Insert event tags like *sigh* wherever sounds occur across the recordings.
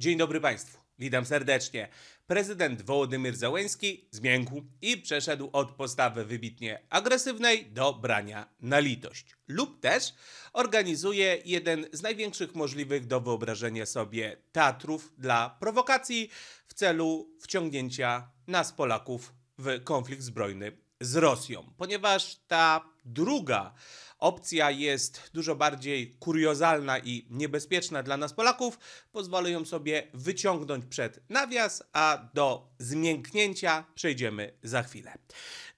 Dzień dobry Państwu. Witam serdecznie. Prezydent Wołodymyr Załęski zmiękł i przeszedł od postawy wybitnie agresywnej do brania na litość. Lub też organizuje jeden z największych możliwych do wyobrażenia sobie teatrów dla prowokacji w celu wciągnięcia nas Polaków w konflikt zbrojny z Rosją, ponieważ ta druga opcja jest dużo bardziej kuriozalna i niebezpieczna dla nas Polaków, pozwolą ją sobie wyciągnąć przed nawias, a do zmięknięcia przejdziemy za chwilę.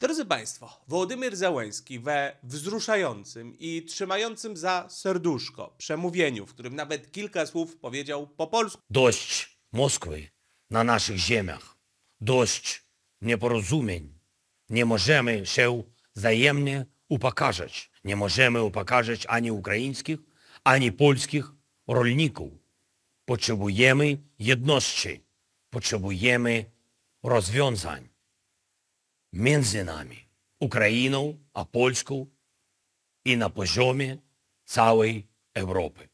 Drodzy Państwo, Wołodymyr Załęski we wzruszającym i trzymającym za serduszko przemówieniu, w którym nawet kilka słów powiedział po polsku. Dość Moskwy na naszych ziemiach. Dość nieporozumień nie możemy się wzajemnie upokarzać. Nie możemy upokarzać ani ukraińskich, ani polskich rolników. Potrzebujemy jedności. Potrzebujemy rozwiązań między nami, Ukrainą a Polską i na poziomie całej Europy.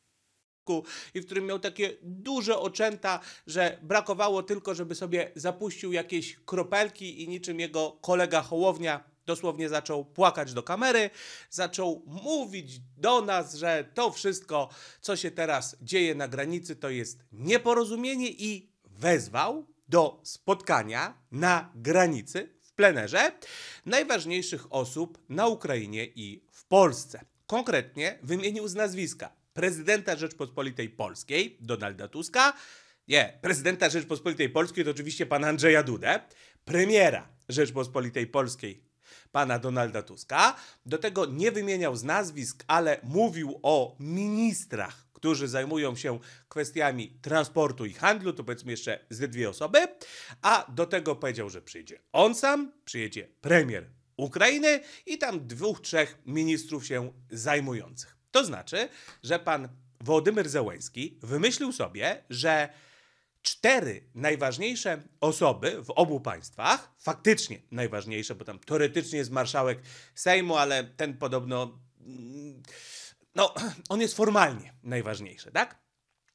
i w którym miał takie duże oczęta, że brakowało tylko, żeby sobie zapuścił jakieś kropelki i niczym jego kolega Hołownia dosłownie zaczął płakać do kamery, zaczął mówić do nas, że to wszystko, co się teraz dzieje na granicy, to jest nieporozumienie i wezwał do spotkania na granicy w plenerze najważniejszych osób na Ukrainie i w Polsce. Konkretnie wymienił z nazwiska prezydenta Rzeczpospolitej Polskiej, Donalda Tuska, nie, prezydenta Rzeczpospolitej Polskiej to oczywiście pan Andrzeja Dudę, premiera Rzeczpospolitej Polskiej pana Donalda Tuska. Do tego nie wymieniał z nazwisk, ale mówił o ministrach, którzy zajmują się kwestiami transportu i handlu, to powiedzmy jeszcze z dwie osoby, a do tego powiedział, że przyjdzie on sam, przyjedzie premier Ukrainy i tam dwóch, trzech ministrów się zajmujących. To znaczy, że pan Władimir Zełęski wymyślił sobie, że cztery najważniejsze osoby w obu państwach, faktycznie najważniejsze, bo tam teoretycznie jest marszałek Sejmu, ale ten podobno, mm, no, *clears throat* on jest formalnie najważniejszy, tak?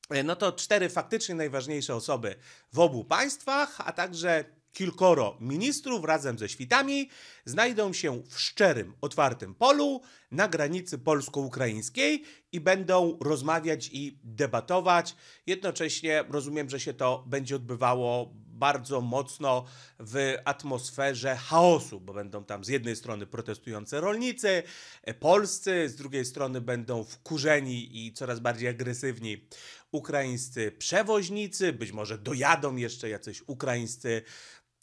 E, no to cztery faktycznie najważniejsze osoby w obu państwach, a także kilkoro ministrów razem ze świtami znajdą się w szczerym, otwartym polu na granicy polsko-ukraińskiej i będą rozmawiać i debatować. Jednocześnie rozumiem, że się to będzie odbywało bardzo mocno w atmosferze chaosu, bo będą tam z jednej strony protestujące rolnicy, polscy, z drugiej strony będą wkurzeni i coraz bardziej agresywni ukraińscy przewoźnicy, być może dojadą jeszcze jacyś ukraińscy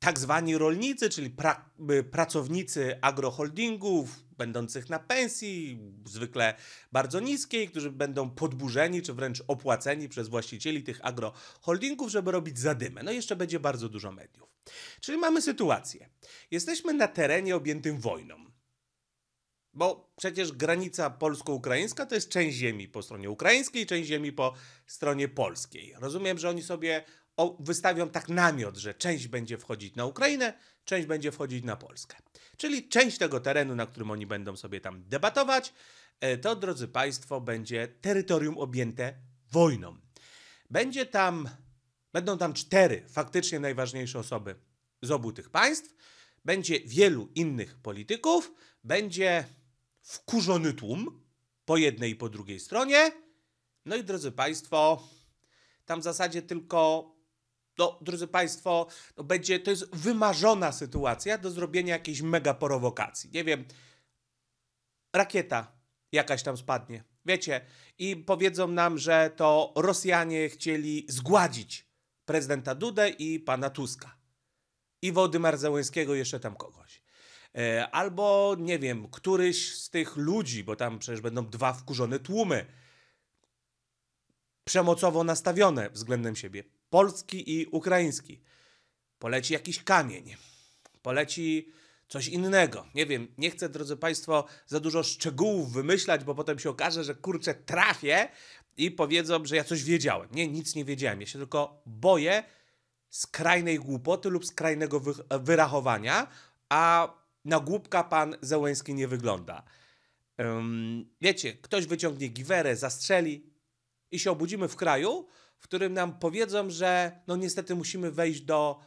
tak zwani rolnicy, czyli pra, y, pracownicy agroholdingów, będących na pensji, zwykle bardzo niskiej, którzy będą podburzeni czy wręcz opłaceni przez właścicieli tych agroholdingów, żeby robić zadymę. No jeszcze będzie bardzo dużo mediów. Czyli mamy sytuację. Jesteśmy na terenie objętym wojną. Bo przecież granica polsko-ukraińska to jest część ziemi po stronie ukraińskiej, część ziemi po stronie polskiej. Rozumiem, że oni sobie wystawią tak namiot, że część będzie wchodzić na Ukrainę, część będzie wchodzić na Polskę. Czyli część tego terenu, na którym oni będą sobie tam debatować, e, to drodzy Państwo, będzie terytorium objęte wojną. Będzie tam, będą tam cztery faktycznie najważniejsze osoby z obu tych państw, będzie wielu innych polityków, będzie wkurzony tłum po jednej i po drugiej stronie. No i drodzy Państwo, tam w zasadzie tylko no, drodzy Państwo, to no, będzie, to jest wymarzona sytuacja do zrobienia jakiejś mega prowokacji. Nie wiem, rakieta jakaś tam spadnie, wiecie, i powiedzą nam, że to Rosjanie chcieli zgładzić prezydenta Dudę i pana Tuska. I wody Zełęskiego jeszcze tam kogoś. E, albo, nie wiem, któryś z tych ludzi, bo tam przecież będą dwa wkurzone tłumy, przemocowo nastawione względem siebie polski i ukraiński. Poleci jakiś kamień, poleci coś innego. Nie wiem, nie chcę, drodzy Państwo, za dużo szczegółów wymyślać, bo potem się okaże, że kurczę trafię i powiedzą, że ja coś wiedziałem. Nie, nic nie wiedziałem. Ja się tylko boję skrajnej głupoty lub skrajnego wy wyrachowania, a na głupka pan Zełęski nie wygląda. Um, wiecie, ktoś wyciągnie giwerę, zastrzeli i się obudzimy w kraju, w którym nam powiedzą, że no niestety musimy wejść do,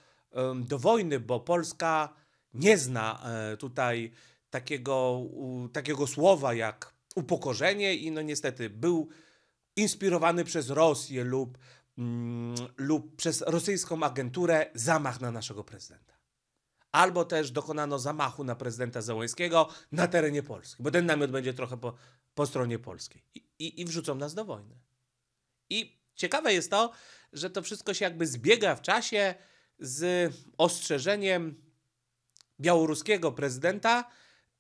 do wojny, bo Polska nie zna e, tutaj takiego, takiego słowa jak upokorzenie i no niestety był inspirowany przez Rosję lub, mm, lub przez rosyjską agenturę zamach na naszego prezydenta. Albo też dokonano zamachu na prezydenta Załońskiego na terenie Polski, bo ten namiot będzie trochę po, po stronie polskiej. I, i, I wrzucą nas do wojny. I Ciekawe jest to, że to wszystko się jakby zbiega w czasie z ostrzeżeniem białoruskiego prezydenta,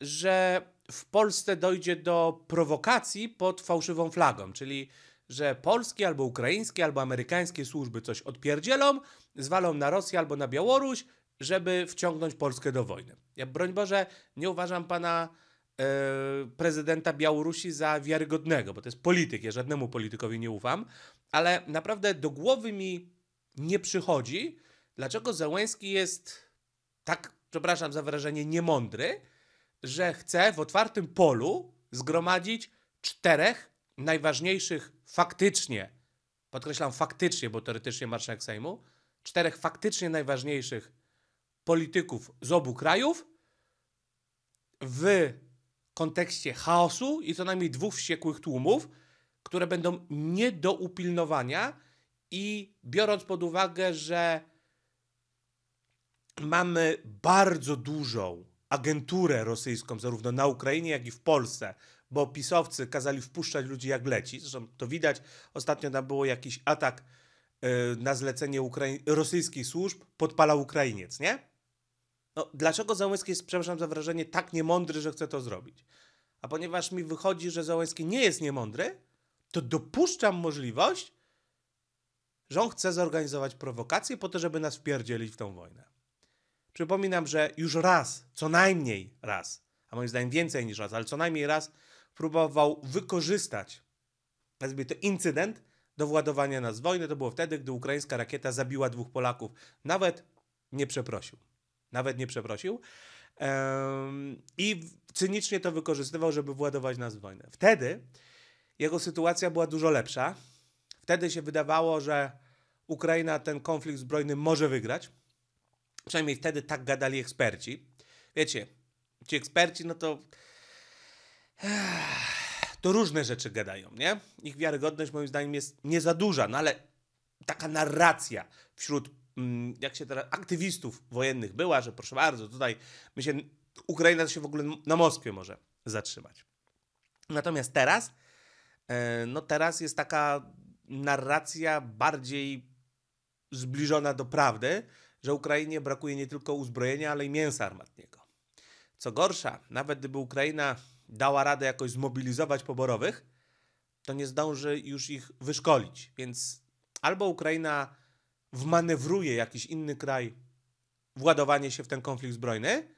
że w Polsce dojdzie do prowokacji pod fałszywą flagą, czyli że polskie albo ukraińskie albo amerykańskie służby coś odpierdzielą, zwalą na Rosję albo na Białoruś, żeby wciągnąć Polskę do wojny. Ja broń Boże nie uważam pana e, prezydenta Białorusi za wiarygodnego, bo to jest polityk, ja żadnemu politykowi nie ufam, ale naprawdę do głowy mi nie przychodzi, dlaczego Zełęski jest tak, przepraszam za wyrażenie, niemądry, że chce w otwartym polu zgromadzić czterech najważniejszych faktycznie, podkreślam faktycznie, bo teoretycznie marszałek Sejmu, czterech faktycznie najważniejszych polityków z obu krajów w kontekście chaosu i co najmniej dwóch wściekłych tłumów, które będą nie do upilnowania i biorąc pod uwagę, że mamy bardzo dużą agenturę rosyjską, zarówno na Ukrainie, jak i w Polsce, bo pisowcy kazali wpuszczać ludzi jak leci. Zresztą to widać. Ostatnio tam było jakiś atak y, na zlecenie Ukrai rosyjskich służb, podpala Ukrainiec, nie? No, dlaczego Załęski jest, przepraszam za wrażenie, tak niemądry, że chce to zrobić? A ponieważ mi wychodzi, że Załęski nie jest niemądry, to dopuszczam możliwość, że on chce zorganizować prowokację po to, żeby nas wpierdzielić w tą wojnę. Przypominam, że już raz, co najmniej raz, a moim zdaniem więcej niż raz, ale co najmniej raz próbował wykorzystać, nazwijmy to incydent, do władowania nas wojny. To było wtedy, gdy ukraińska rakieta zabiła dwóch Polaków. Nawet nie przeprosił. Nawet nie przeprosił. I cynicznie to wykorzystywał, żeby władować nas w wojnę. Wtedy jego sytuacja była dużo lepsza. Wtedy się wydawało, że Ukraina ten konflikt zbrojny może wygrać. Przynajmniej wtedy tak gadali eksperci. Wiecie, ci eksperci, no to. *sighs* To różne rzeczy gadają, nie? Ich wiarygodność moim zdaniem jest nie za duża, no ale taka narracja wśród, mm, jak się teraz, aktywistów wojennych była, że proszę bardzo, tutaj my się, Ukraina się w ogóle na Moskwie może zatrzymać. Natomiast teraz E, no teraz jest taka narracja bardziej zbliżona do prawdy, że Ukrainie brakuje nie tylko uzbrojenia, ale i mięsa armatniego. Co gorsza, nawet gdyby Ukraina dała radę jakoś zmobilizować poborowych, to nie zdąży już ich wyszkolić. Więc albo Ukraina wmanewruje jakiś inny kraj w ładowanie się w ten konflikt zbrojny,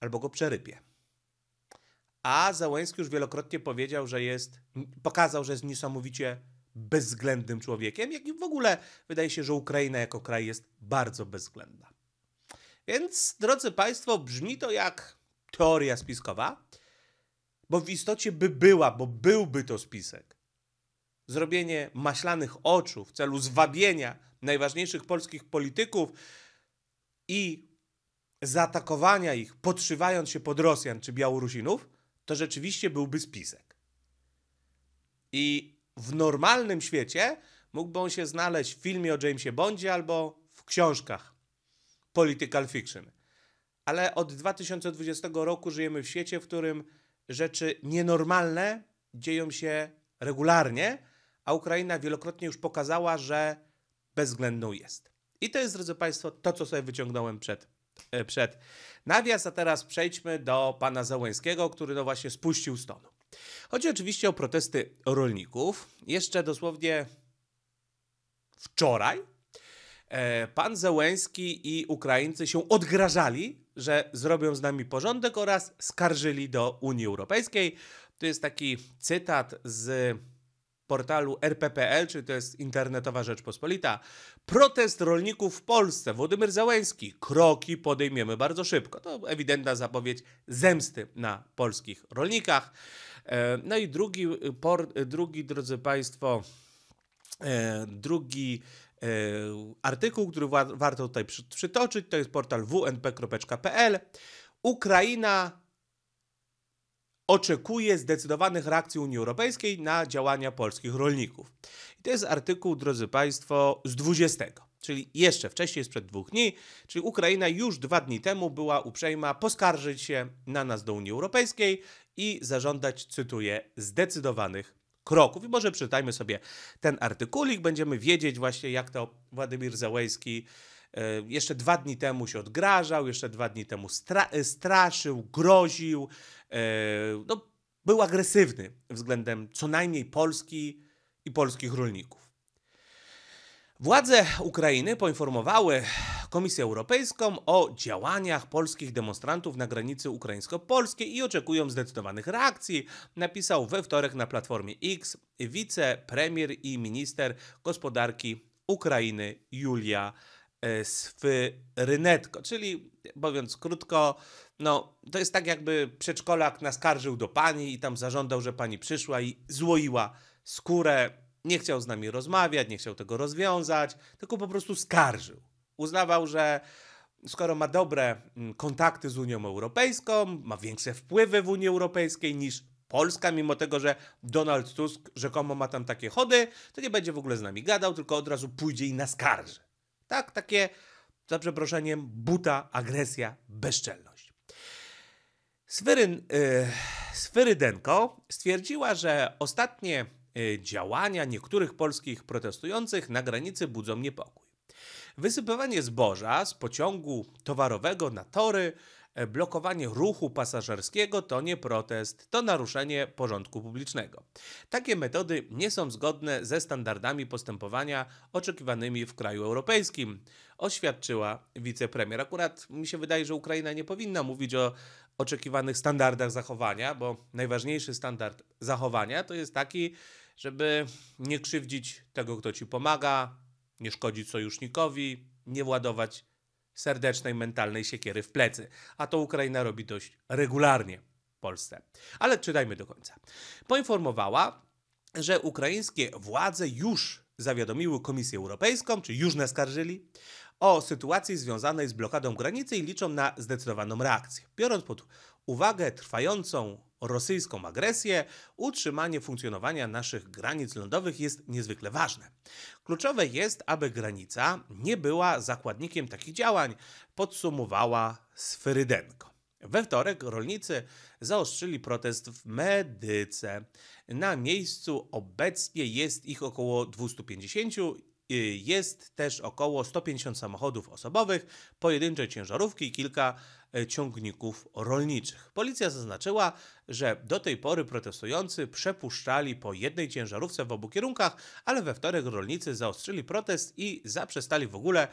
albo go przerypie. A Załęski już wielokrotnie powiedział, że jest, pokazał, że jest niesamowicie bezwzględnym człowiekiem, jak i w ogóle wydaje się, że Ukraina jako kraj jest bardzo bezwzględna. Więc, drodzy Państwo, brzmi to jak teoria spiskowa, bo w istocie by była, bo byłby to spisek. Zrobienie maślanych oczu w celu zwabienia najważniejszych polskich polityków i zaatakowania ich, podszywając się pod Rosjan czy Białorusinów, to rzeczywiście byłby spisek. I w normalnym świecie mógłby on się znaleźć w filmie o Jamesie Bondzie albo w książkach political fiction. Ale od 2020 roku żyjemy w świecie, w którym rzeczy nienormalne dzieją się regularnie, a Ukraina wielokrotnie już pokazała, że bezwzględną jest. I to jest, drodzy Państwo, to, co sobie wyciągnąłem przed E, przed nawias, a teraz przejdźmy do pana Załęskiego, który no właśnie spuścił stonu. Chodzi oczywiście o protesty rolników. Jeszcze dosłownie wczoraj e, pan Załęski i Ukraińcy się odgrażali, że zrobią z nami porządek oraz skarżyli do Unii Europejskiej. To jest taki cytat z portalu rp.pl, czyli to jest internetowa Rzeczpospolita. Protest rolników w Polsce. Władimir Załęski. Kroki podejmiemy bardzo szybko. To ewidentna zapowiedź zemsty na polskich rolnikach. E, no i drugi, y, por, y, drugi drodzy Państwo, e, drugi e, artykuł, który warto tutaj przytoczyć, to jest portal wnp.pl. Ukraina oczekuje zdecydowanych reakcji Unii Europejskiej na działania polskich rolników. I to jest artykuł, drodzy Państwo, z 20. Czyli jeszcze wcześniej, sprzed dwóch dni, czyli Ukraina już dwa dni temu była uprzejma poskarżyć się na nas do Unii Europejskiej i zażądać, cytuję, zdecydowanych kroków. I może przeczytajmy sobie ten artykulik, będziemy wiedzieć właśnie, jak to Władimir Załęski E, jeszcze dwa dni temu się odgrażał, jeszcze dwa dni temu stra- e, straszył, groził. E, no, był agresywny względem co najmniej Polski i polskich rolników. Władze Ukrainy poinformowały Komisję Europejską o działaniach polskich demonstrantów na granicy ukraińsko-polskiej i oczekują zdecydowanych reakcji, napisał we wtorek na platformie X wicepremier i minister gospodarki Ukrainy Julia E, sfyrynetko, czyli mówiąc krótko, no to jest tak jakby przedszkolak naskarżył do pani i tam zażądał, że pani przyszła i złoiła skórę, nie chciał z nami rozmawiać, nie chciał tego rozwiązać, tylko po prostu skarżył. Uznawał, że skoro ma dobre mm, kontakty z Unią Europejską, ma większe wpływy w Unii Europejskiej niż Polska, mimo tego, że Donald Tusk rzekomo ma tam takie chody, to nie będzie w ogóle z nami gadał, tylko od razu pójdzie i naskarży. Tak, takie, za przeproszeniem, buta, agresja, bezczelność. Sferyn, e, Sferydenko stwierdziła, że ostatnie e, działania niektórych polskich protestujących na granicy budzą niepokój. Wysypywanie zboża z pociągu towarowego na tory, E, blokowanie ruchu pasażerskiego to nie protest, to naruszenie porządku publicznego. Takie metody nie są zgodne ze standardami postępowania oczekiwanymi w kraju europejskim, oświadczyła wicepremier. Akurat mi się wydaje, że Ukraina nie powinna mówić o oczekiwanych standardach zachowania, bo najważniejszy standard zachowania to jest taki, żeby nie krzywdzić tego, kto ci pomaga, nie szkodzić sojusznikowi, nie władować serdecznej, mentalnej siekiery w plecy, a to Ukraina robi dość regularnie Polsce. Ale czytajmy do końca. Poinformowała, że ukraińskie władze już zawiadomiły Komisję Europejską, czy już naskarżyli, o sytuacji związanej z blokadą granicy i liczą na zdecydowaną reakcję. Biorąc pod uwagę trwającą rosyjską agresję, utrzymanie funkcjonowania naszych granic lądowych jest niezwykle ważne. Kluczowe jest, aby granica nie była zakładnikiem takich działań, podsumowała Sferydenko. We wtorek rolnicy zaostrzyli protest w Medyce. Na miejscu obecnie jest ich około 250 Y, jest też około 150 samochodów osobowych, pojedyncze ciężarówki i kilka e, ciągników rolniczych. Policja zaznaczyła, że do tej pory protestujący przepuszczali po jednej ciężarówce w obu kierunkach, ale we wtorek rolnicy zaostrzyli protest i zaprzestali w ogóle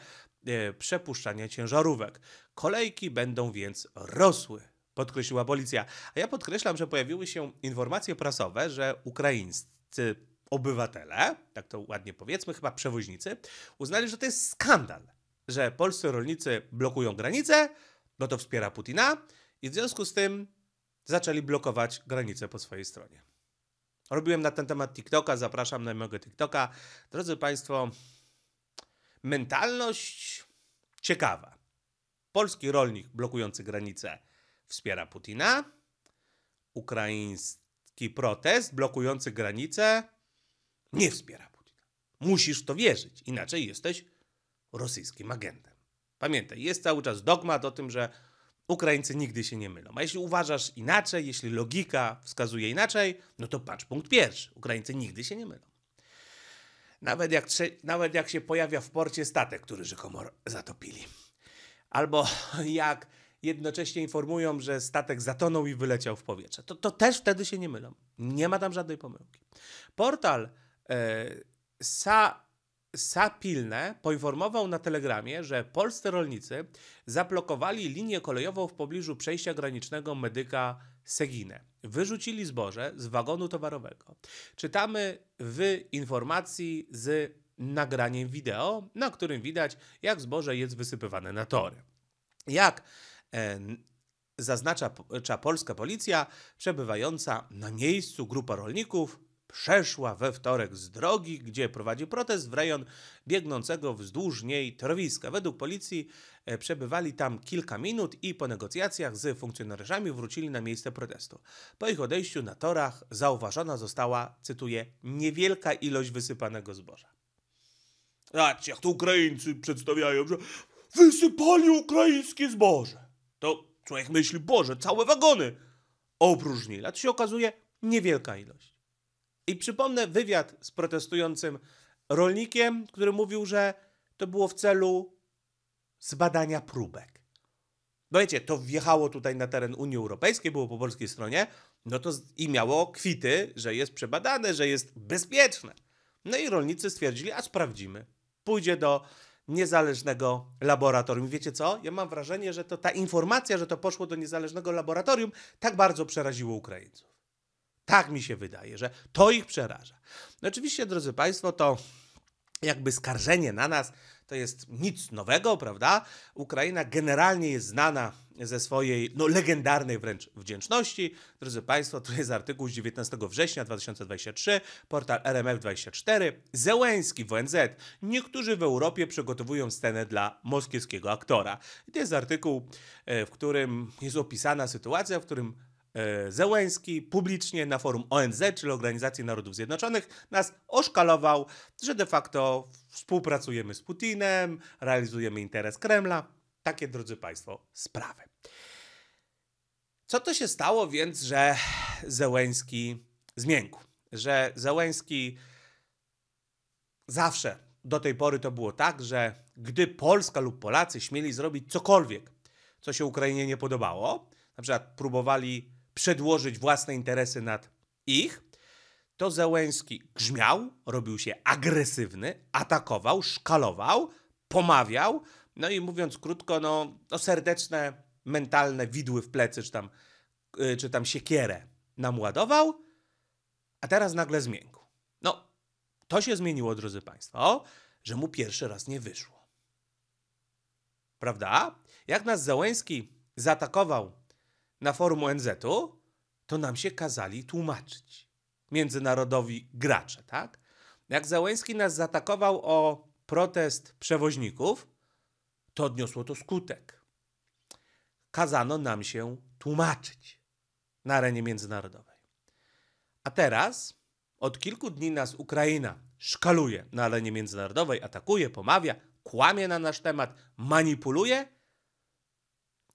e, przepuszczania ciężarówek. Kolejki będą więc rosły podkreśliła policja. A ja podkreślam, że pojawiły się informacje prasowe, że ukraińscy obywatele, tak to ładnie powiedzmy, chyba przewoźnicy, uznali, że to jest skandal, że polscy rolnicy blokują granice, bo to wspiera Putina i w związku z tym zaczęli blokować granice po swojej stronie. Robiłem na ten temat TikToka, zapraszam na mojego TikToka. Drodzy Państwo, mentalność ciekawa. Polski rolnik blokujący granice wspiera Putina. Ukraiński protest blokujący granice nie wspiera Putina. Musisz to wierzyć, inaczej jesteś rosyjskim agentem. Pamiętaj, jest cały czas dogmat o tym, że Ukraińcy nigdy się nie mylą. A jeśli uważasz inaczej, jeśli logika wskazuje inaczej, no to patrz punkt pierwszy. Ukraińcy nigdy się nie mylą. Nawet jak, nawet jak się pojawia w porcie statek, który rzekomo zatopili. Albo *laughs* jak jednocześnie informują, że statek zatonął i wyleciał w powietrze. To, to też wtedy się nie mylą. Nie ma tam żadnej pomyłki. Portal E, sa, Sapilne poinformował na telegramie, że polscy rolnicy zablokowali linię kolejową w pobliżu przejścia granicznego medyka Segine. Wyrzucili zboże z wagonu towarowego. Czytamy w informacji z nagraniem wideo, na którym widać, jak zboże jest wysypywane na tory. Jak e, zaznacza polska policja, przebywająca na miejscu grupa rolników przeszła we wtorek z drogi, gdzie prowadzi protest w rejon biegnącego wzdłuż niej torowiska. Według policji e, przebywali tam kilka minut i po negocjacjach z funkcjonariuszami wrócili na miejsce protestu. Po ich odejściu na torach zauważona została, cytuję, niewielka ilość wysypanego zboża. Zobaczcie, jak to Ukraińcy przedstawiają, że wysypali ukraińskie zboże. To człowiek myśli, Boże, całe wagony opróżnili, a tu się okazuje niewielka ilość. I przypomnę wywiad z protestującym rolnikiem, który mówił, że to było w celu zbadania próbek. No wiecie, to wjechało tutaj na teren Unii Europejskiej, było po polskiej stronie, no to i miało kwity, że jest przebadane, że jest bezpieczne. No i rolnicy stwierdzili, a sprawdzimy. Pójdzie do niezależnego laboratorium. Wiecie co? Ja mam wrażenie, że to ta informacja, że to poszło do niezależnego laboratorium, tak bardzo przeraziło Ukraińców. Tak mi się wydaje, że to ich przeraża. No oczywiście, drodzy Państwo, to jakby skarżenie na nas to jest nic nowego, prawda? Ukraina generalnie jest znana ze swojej no, legendarnej wręcz wdzięczności. Drodzy Państwo, tu jest artykuł z 19 września 2023, portal RMF24. Zełęski w ONZ. Niektórzy w Europie przygotowują scenę dla moskiewskiego aktora. I to jest artykuł, e, w którym jest opisana sytuacja, w którym E, Zełęski publicznie na forum ONZ, czyli Organizacji Narodów Zjednoczonych, nas oszkalował, że de facto współpracujemy z Putinem, realizujemy interes Kremla. Takie, drodzy Państwo, sprawy. Co to się stało więc, że Zełęski zmiękł? Że Zełęski zawsze do tej pory to było tak, że gdy Polska lub Polacy śmieli zrobić cokolwiek, co się Ukrainie nie podobało, na przykład próbowali przedłożyć własne interesy nad ich, to Załęski grzmiał, robił się agresywny, atakował, szkalował, pomawiał, no i mówiąc krótko, no, no serdeczne, mentalne widły w plecy, czy tam, y, czy tam siekierę nam ładował, a teraz nagle zmiękł. No, to się zmieniło, drodzy Państwo, że mu pierwszy raz nie wyszło. Prawda? Jak nas Załęski zaatakował na forum ONZ-u, to nam się kazali tłumaczyć. Międzynarodowi gracze, tak? Jak Załęski nas zaatakował o protest przewoźników, to odniosło to skutek. Kazano nam się tłumaczyć na arenie międzynarodowej. A teraz od kilku dni nas Ukraina szkaluje na arenie międzynarodowej, atakuje, pomawia, kłamie na nasz temat, manipuluje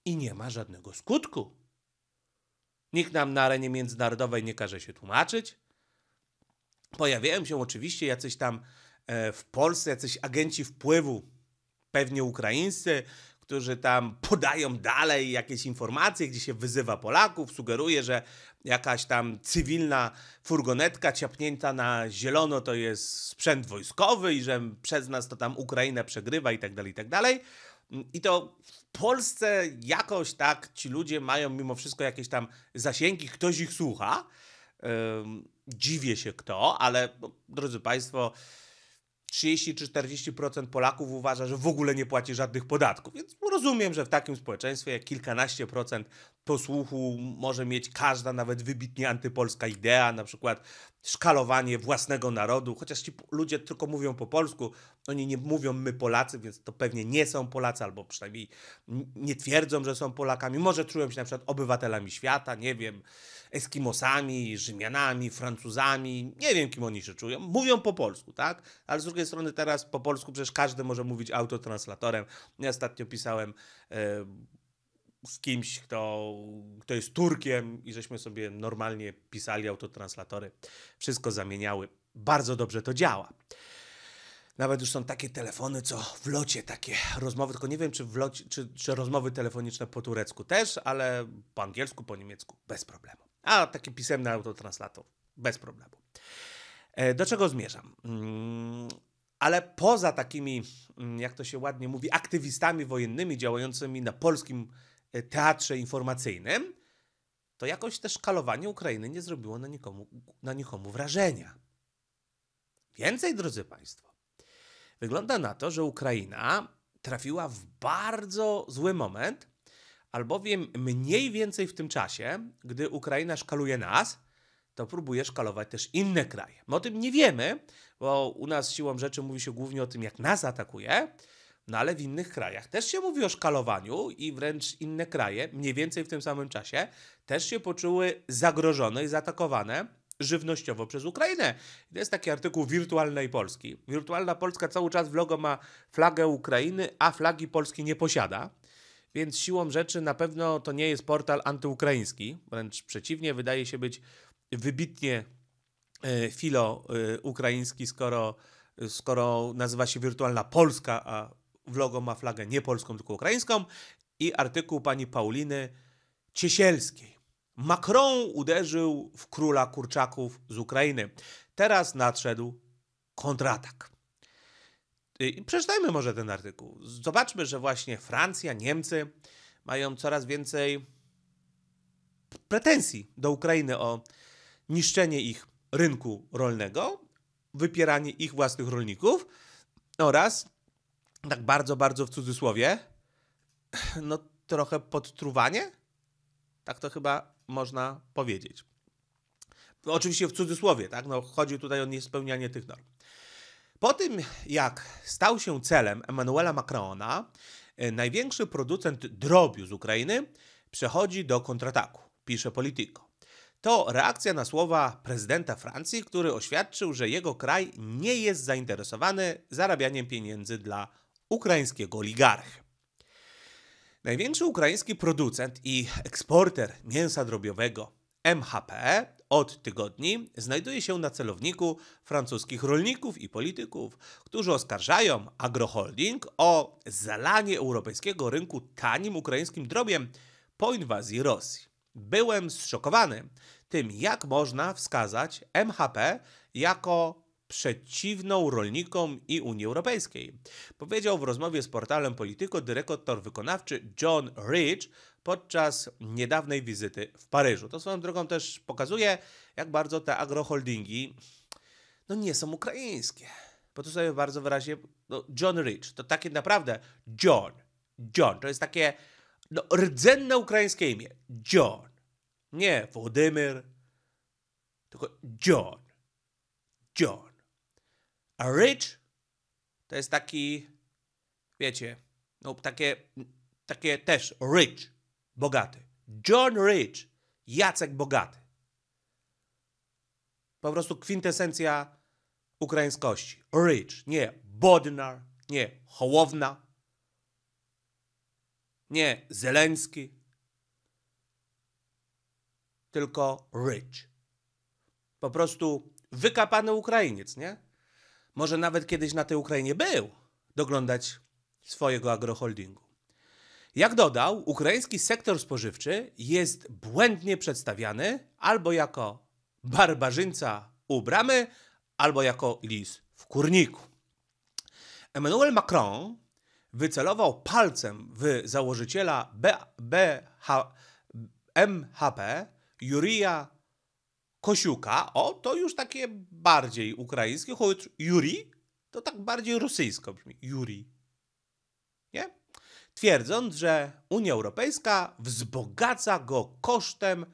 i nie ma żadnego skutku. Nikt nam na arenie międzynarodowej nie każe się tłumaczyć. Pojawiają się oczywiście jacyś tam e, w Polsce jacyś agenci wpływu, pewnie ukraińscy, którzy tam podają dalej jakieś informacje, gdzie się wyzywa Polaków, sugeruje, że jakaś tam cywilna furgonetka ciapnięta na zielono to jest sprzęt wojskowy i że przez nas to tam Ukraina przegrywa i tak dalej, i tak dalej. I to Polsce jakoś tak ci ludzie mają mimo wszystko jakieś tam zasięgi, ktoś ich słucha. dziwię się kto, ale no, drodzy Państwo, 30 czy 40% Polaków uważa, że w ogóle nie płaci żadnych podatków. Więc rozumiem, że w takim społeczeństwie jak kilkanaście procent posłuchu może mieć każda, nawet wybitnie antypolska idea, na przykład szkalowanie własnego narodu, chociaż ci ludzie tylko mówią po polsku, oni nie mówią my Polacy, więc to pewnie nie są Polacy, albo przynajmniej nie twierdzą, że są Polakami, może czują się na przykład obywatelami świata, nie wiem, Eskimosami, Rzymianami, Francuzami, nie wiem kim oni się czują, mówią po polsku, tak? Ale z drugiej strony teraz po polsku przecież każdy może mówić autotranslatorem. Ja ostatnio pisałem e, z kimś, kto, kto jest Turkiem i żeśmy sobie normalnie pisali autotranslatory. Wszystko zamieniały. Bardzo dobrze to działa. Nawet już są takie telefony, co w locie takie rozmowy, tylko nie wiem, czy, w locie, czy, czy rozmowy telefoniczne po turecku też, ale po angielsku, po niemiecku bez problemu. A takie pisemne autotranslator bez problemu. E, do czego zmierzam? Mm, ale poza takimi, mm, jak to się ładnie mówi, aktywistami wojennymi działającymi na polskim E, teatrze informacyjnym, to jakoś też szkalowanie Ukrainy nie zrobiło na nikomu, na nikomu wrażenia. Więcej, drodzy Państwo, wygląda na to, że Ukraina trafiła w bardzo zły moment, albowiem mniej więcej w tym czasie, gdy Ukraina szkaluje nas, to próbuje szkalować też inne kraje. My o tym nie wiemy, bo u nas siłą rzeczy mówi się głównie o tym, jak nas atakuje, no ale w innych krajach też się mówi o szkalowaniu i wręcz inne kraje, mniej więcej w tym samym czasie, też się poczuły zagrożone i zaatakowane żywnościowo przez Ukrainę. To jest taki artykuł wirtualnej Polski. Wirtualna Polska cały czas w logo ma flagę Ukrainy, a flagi Polski nie posiada. Więc siłą rzeczy na pewno to nie jest portal antyukraiński, wręcz przeciwnie, wydaje się być wybitnie e, filo-ukraiński, e, skoro, skoro nazywa się Wirtualna Polska, a logo ma flagę nie polską, tylko ukraińską i artykuł pani Pauliny Ciesielskiej. Macron uderzył w króla kurczaków z Ukrainy. Teraz nadszedł kontratak. Y, przeczytajmy może ten artykuł. Zobaczmy, że właśnie Francja, Niemcy mają coraz więcej pretensji do Ukrainy o niszczenie ich rynku rolnego, wypieranie ich własnych rolników oraz tak bardzo, bardzo w cudzysłowie, no trochę podtruwanie? Tak to chyba można powiedzieć. oczywiście w cudzysłowie, tak? No, chodzi tutaj o niespełnianie tych norm. Po tym, jak stał się celem Emmanuela Macrona, e, największy producent drobiu z Ukrainy przechodzi do kontrataku, pisze Politico. To reakcja na słowa prezydenta Francji, który oświadczył, że jego kraj nie jest zainteresowany zarabianiem pieniędzy dla ukraińskiego oligarchy. Największy ukraiński producent i eksporter mięsa drobiowego MHP od tygodni znajduje się na celowniku francuskich rolników i polityków, którzy oskarżają agroholding o zalanie europejskiego rynku tanim ukraińskim drobiem po inwazji Rosji. Byłem zszokowany tym, jak można wskazać MHP jako przeciwną rolnikom i Unii Europejskiej. Powiedział w rozmowie z portalem Polityko dyrektor wykonawczy John Ridge podczas niedawnej wizyty w Paryżu. To swoją drogą też pokazuje, jak bardzo te agroholdingi no nie są ukraińskie. Bo tu sobie bardzo wyraźnie, no John Ridge, to takie naprawdę John, John, to jest takie no, rdzenne ukraińskie imię. John. Nie Władimir, tylko John. John. A rich to jest taki, wiecie, no takie, takie też rich, bogaty. John Rich, Jacek Bogaty. Po prostu kwintesencja ukraińskości. Rich, nie Bodnar, nie Hołowna, nie Zeleński, tylko rich. Po prostu wykapany Ukrainiec, nie? Może nawet kiedyś na tej Ukrainie był, doglądać swojego agroholdingu. Jak dodał, ukraiński sektor spożywczy jest błędnie przedstawiany albo jako barbarzyńca u bramy, albo jako lis w kurniku. Emmanuel Macron wycelował palcem w założyciela B, B, H, MHP Jurija Kosiuka, o, to już takie bardziej ukraińskie, choć Juri to tak bardziej rosyjsko brzmi. Juri. Nie? Twierdząc, że Unia Europejska wzbogaca go kosztem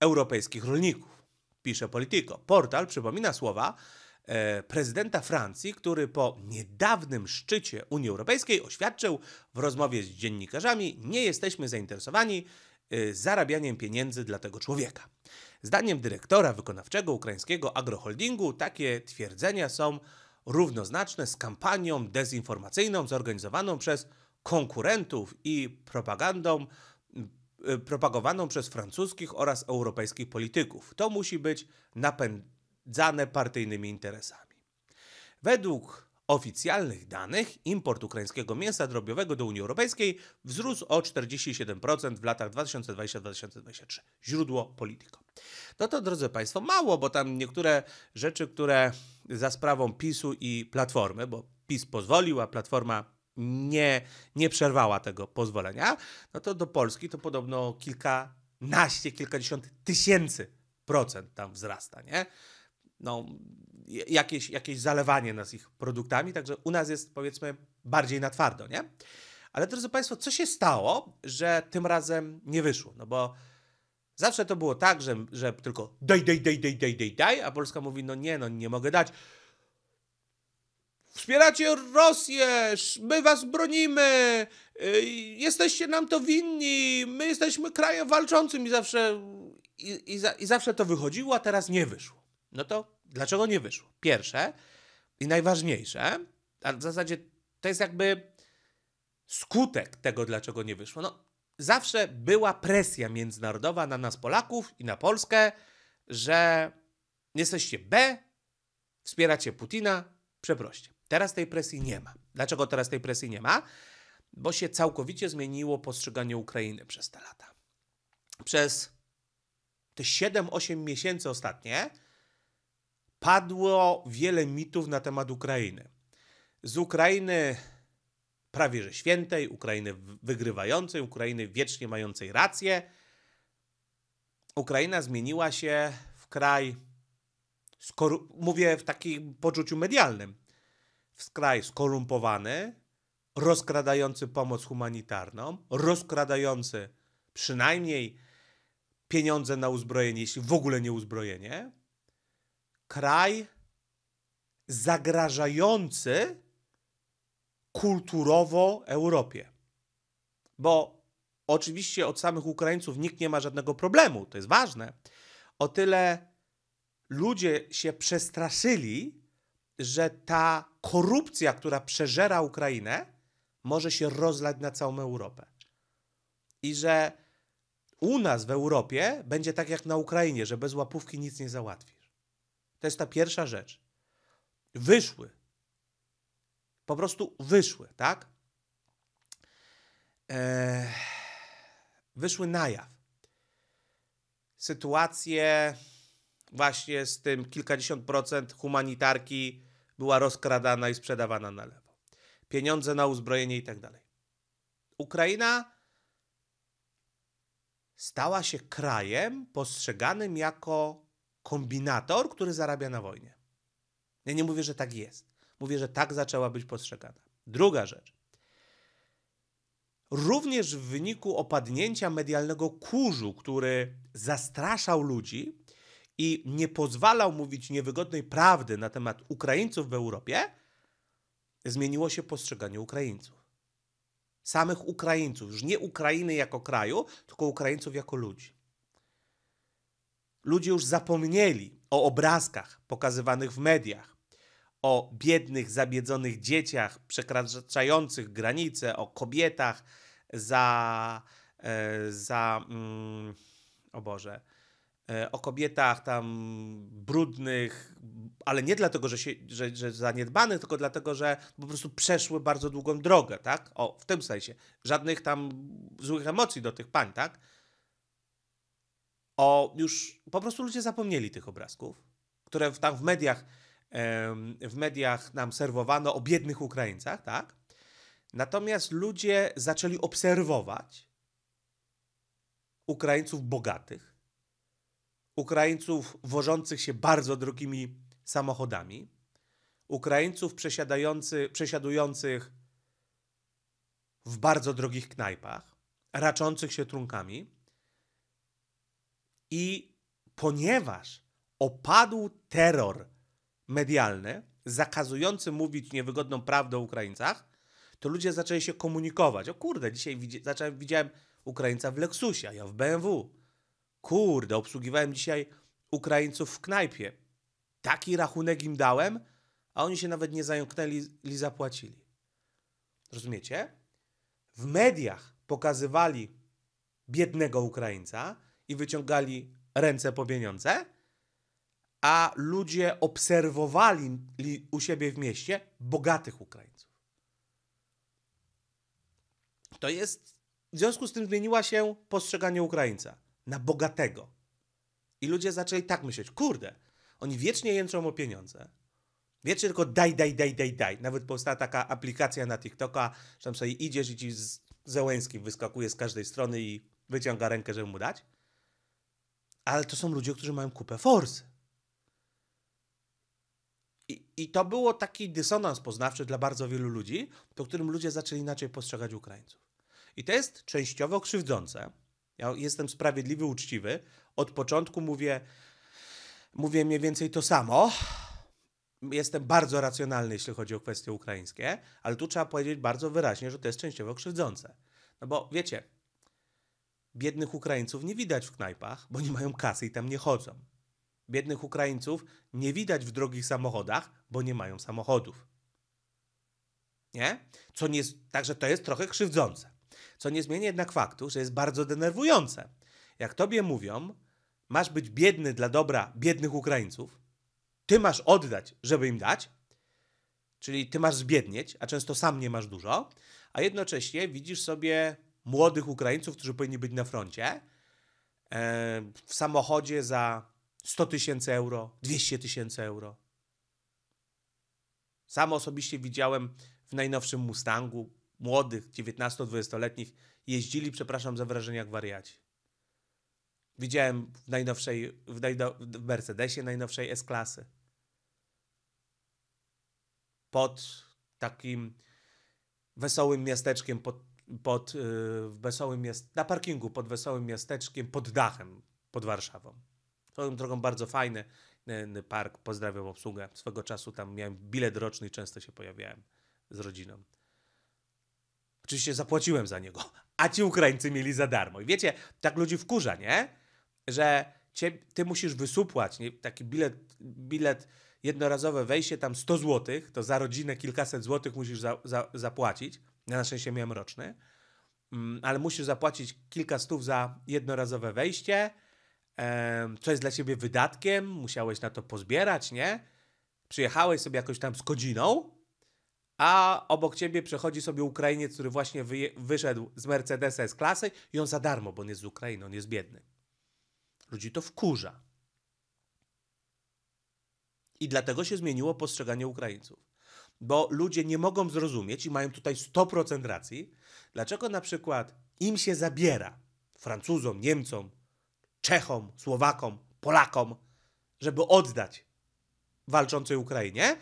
europejskich rolników. Pisze Politico. Portal przypomina słowa e, prezydenta Francji, który po niedawnym szczycie Unii Europejskiej oświadczył w rozmowie z dziennikarzami: Nie jesteśmy zainteresowani e, zarabianiem pieniędzy dla tego człowieka. Zdaniem dyrektora wykonawczego ukraińskiego agroholdingu takie twierdzenia są równoznaczne z kampanią dezinformacyjną zorganizowaną przez konkurentów i propagandą y, propagowaną przez francuskich oraz europejskich polityków. To musi być napędzane partyjnymi interesami. Według oficjalnych danych import ukraińskiego mięsa drobiowego do Unii Europejskiej wzrósł o 47% w latach 2020-2023. Źródło Politico. No to drodzy Państwo, mało, bo tam niektóre rzeczy, które za sprawą PiSu i Platformy, bo PiS pozwolił, a Platforma nie, nie przerwała tego pozwolenia, no to do Polski to podobno kilkanaście, kilkadziesiąt tysięcy procent tam wzrasta, nie? no, jakieś, jakieś zalewanie nas ich produktami, także u nas jest powiedzmy bardziej na twardo, nie? Ale drodzy Państwo, co się stało, że tym razem nie wyszło? No bo zawsze to było tak, że, że tylko daj, daj, daj, daj, daj, daj, daj, a Polska mówi, no nie, no nie mogę dać. Wspieracie Rosję, my was bronimy, y, jesteście nam to winni, my jesteśmy krajem walczącym i zawsze, i, i, i zawsze to wychodziło, a teraz nie wyszło. No to dlaczego nie wyszło? Pierwsze i najważniejsze, a w zasadzie to jest jakby skutek tego, dlaczego nie wyszło. No, zawsze była presja międzynarodowa na nas Polaków i na Polskę, że jesteście B, wspieracie Putina, przeproście. Teraz tej presji nie ma. Dlaczego teraz tej presji nie ma? Bo się całkowicie zmieniło postrzeganie Ukrainy przez te lata. Przez te 7-8 miesięcy ostatnie padło wiele mitów na temat Ukrainy. Z Ukrainy prawie że świętej, Ukrainy wygrywającej, Ukrainy wiecznie mającej rację, Ukraina zmieniła się w kraj, mówię w takim poczuciu medialnym, w kraj skorumpowany, rozkradający pomoc humanitarną, rozkradający przynajmniej pieniądze na uzbrojenie, jeśli w ogóle nie uzbrojenie, kraj zagrażający kulturowo Europie. Bo oczywiście od samych Ukraińców nikt nie ma żadnego problemu, to jest ważne. O tyle ludzie się przestraszyli, że ta korupcja, która przeżera Ukrainę, może się rozlać na całą Europę. I że u nas w Europie będzie tak jak na Ukrainie, że bez łapówki nic nie załatwi. To jest ta pierwsza rzecz. Wyszły. Po prostu wyszły, tak? Eee, wyszły na jaw. Sytuacje właśnie z tym kilkadziesiąt procent humanitarki była rozkradana i sprzedawana na lewo. Pieniądze na uzbrojenie i tak dalej. Ukraina stała się krajem postrzeganym jako kombinator, który zarabia na wojnie. Ja nie mówię, że tak jest. Mówię, że tak zaczęła być postrzegana. Druga rzecz. Również w wyniku opadnięcia medialnego kurzu, który zastraszał ludzi i nie pozwalał mówić niewygodnej prawdy na temat Ukraińców w Europie, zmieniło się postrzeganie Ukraińców. Samych Ukraińców, już nie Ukrainy jako kraju, tylko Ukraińców jako ludzi. Ludzie już zapomnieli o obrazkach pokazywanych w mediach, o biednych, zabiedzonych dzieciach przekraczających granice, o kobietach za. E, za mm, o Boże. E, o kobietach tam brudnych, ale nie dlatego, że, się, że, że zaniedbanych, tylko dlatego, że po prostu przeszły bardzo długą drogę, tak? O, w tym sensie. Żadnych tam złych emocji do tych pań, tak? o już po prostu ludzie zapomnieli tych obrazków, które w, tam w mediach, w mediach nam serwowano o biednych Ukraińcach, tak? Natomiast ludzie zaczęli obserwować Ukraińców bogatych, Ukraińców wożących się bardzo drogimi samochodami, Ukraińców przesiadujących w bardzo drogich knajpach, raczących się trunkami i ponieważ opadł terror medialny zakazujący mówić niewygodną prawdę o Ukraińcach, to ludzie zaczęli się komunikować. O kurde, dzisiaj widzi widziałem Ukraińca w Lexusie, a ja w BMW. Kurde, obsługiwałem dzisiaj Ukraińców w knajpie. Taki rachunek im dałem, a oni się nawet nie zająknęli i zapłacili. Rozumiecie? W mediach pokazywali biednego Ukraińca, i wyciągali ręce po pieniądze, a ludzie obserwowali u siebie w mieście bogatych Ukraińców. To jest, w związku z tym zmieniła się postrzeganie Ukraińca na bogatego. I ludzie zaczęli tak myśleć, kurde, oni wiecznie jęczą o pieniądze, wiecznie tylko daj, daj, daj, daj, daj. Nawet powstała taka aplikacja na TikToka, że tam sobie idziesz i ci z Zełęskim wyskakuje z każdej strony i wyciąga rękę, żeby mu dać ale to są ludzie, którzy mają kupę forsy. I, I to było taki dysonans poznawczy dla bardzo wielu ludzi, po którym ludzie zaczęli inaczej postrzegać Ukraińców. I to jest częściowo krzywdzące. Ja jestem sprawiedliwy, uczciwy. Od początku mówię, mówię mniej więcej to samo. Jestem bardzo racjonalny, jeśli chodzi o kwestie ukraińskie, ale tu trzeba powiedzieć bardzo wyraźnie, że to jest częściowo krzywdzące. No bo wiecie, Biednych Ukraińców nie widać w knajpach, bo nie mają kasy i tam nie chodzą. Biednych Ukraińców nie widać w drogich samochodach, bo nie mają samochodów. Nie? Co nie, także to jest trochę krzywdzące. Co nie zmienia jednak faktu, że jest bardzo denerwujące. Jak tobie mówią, masz być biedny dla dobra biednych Ukraińców, ty masz oddać, żeby im dać, czyli ty masz zbiednieć, a często sam nie masz dużo, a jednocześnie widzisz sobie młodych Ukraińców, którzy powinni być na froncie, e, w samochodzie za 100 tysięcy euro, 200 tysięcy euro. Sam osobiście widziałem w najnowszym Mustangu młodych, 19-20-letnich jeździli, przepraszam za wrażenie, jak wariaci. Widziałem w najnowszej, w, najno, w Mercedesie najnowszej S-klasy. Pod takim wesołym miasteczkiem, pod pod y, Wesołym jest, na parkingu pod Wesołym Miasteczkiem, pod dachem, pod Warszawą. Swoją drogą bardzo fajny y, park, pozdrawiam obsługę. Swego czasu tam miałem bilet roczny i często się pojawiałem z rodziną. Oczywiście zapłaciłem za niego, a ci Ukraińcy mieli za darmo. I wiecie, tak ludzi wkurza, nie? Że cię, ty musisz wysupłać nie? taki bilet, bilet jednorazowe wejście, tam 100 zł, to za rodzinę kilkaset złotych musisz za, za, zapłacić. Ja na szczęście miałem roczny. Mm, ale musisz zapłacić kilka stów za jednorazowe wejście, co jest dla ciebie wydatkiem, musiałeś na to pozbierać, nie? Przyjechałeś sobie jakoś tam z godziną, a obok ciebie przechodzi sobie Ukrainiec, który właśnie wyszedł z Mercedesa z klasy i on za darmo, bo nie jest z Ukrainy, on jest biedny. Ludzi to wkurza. I dlatego się zmieniło postrzeganie Ukraińców bo ludzie nie mogą zrozumieć i mają tutaj 100% racji, dlaczego na przykład im się zabiera Francuzom, Niemcom, Czechom, Słowakom, Polakom, żeby oddać walczącej Ukrainie,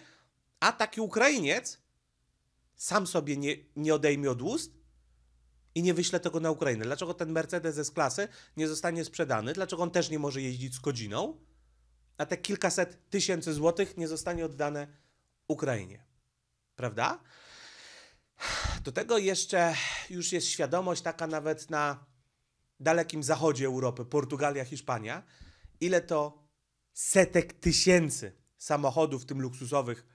a taki Ukrainiec sam sobie nie, nie odejmie od ust i nie wyśle tego na Ukrainę. Dlaczego ten Mercedes z klasy nie zostanie sprzedany? Dlaczego on też nie może jeździć z godziną? A te kilkaset tysięcy złotych nie zostanie oddane Ukrainie prawda? Do tego jeszcze już jest świadomość taka nawet na dalekim zachodzie Europy, Portugalia, Hiszpania, ile to setek tysięcy samochodów, w tym luksusowych,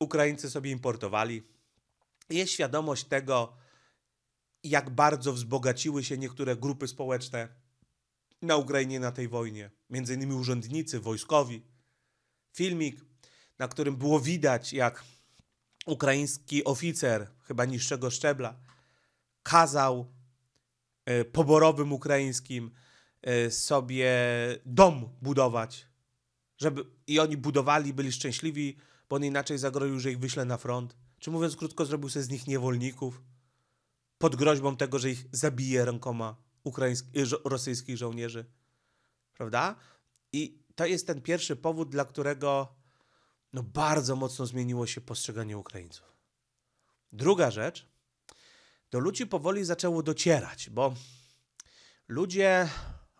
Ukraińcy sobie importowali. Jest świadomość tego, jak bardzo wzbogaciły się niektóre grupy społeczne na Ukrainie na tej wojnie, między innymi urzędnicy, wojskowi. Filmik, na którym było widać, jak ukraiński oficer, chyba niższego szczebla, kazał e, poborowym ukraińskim e, sobie dom budować. Żeby, I oni budowali, byli szczęśliwi, bo on inaczej zagroził, że ich wyśle na front. Czy mówiąc krótko, zrobił sobie z nich niewolników pod groźbą tego, że ich zabije rękoma e, rosyjskich żołnierzy. Prawda? I to jest ten pierwszy powód, dla którego no bardzo mocno zmieniło się postrzeganie Ukraińców. Druga rzecz, do ludzi powoli zaczęło docierać, bo ludzie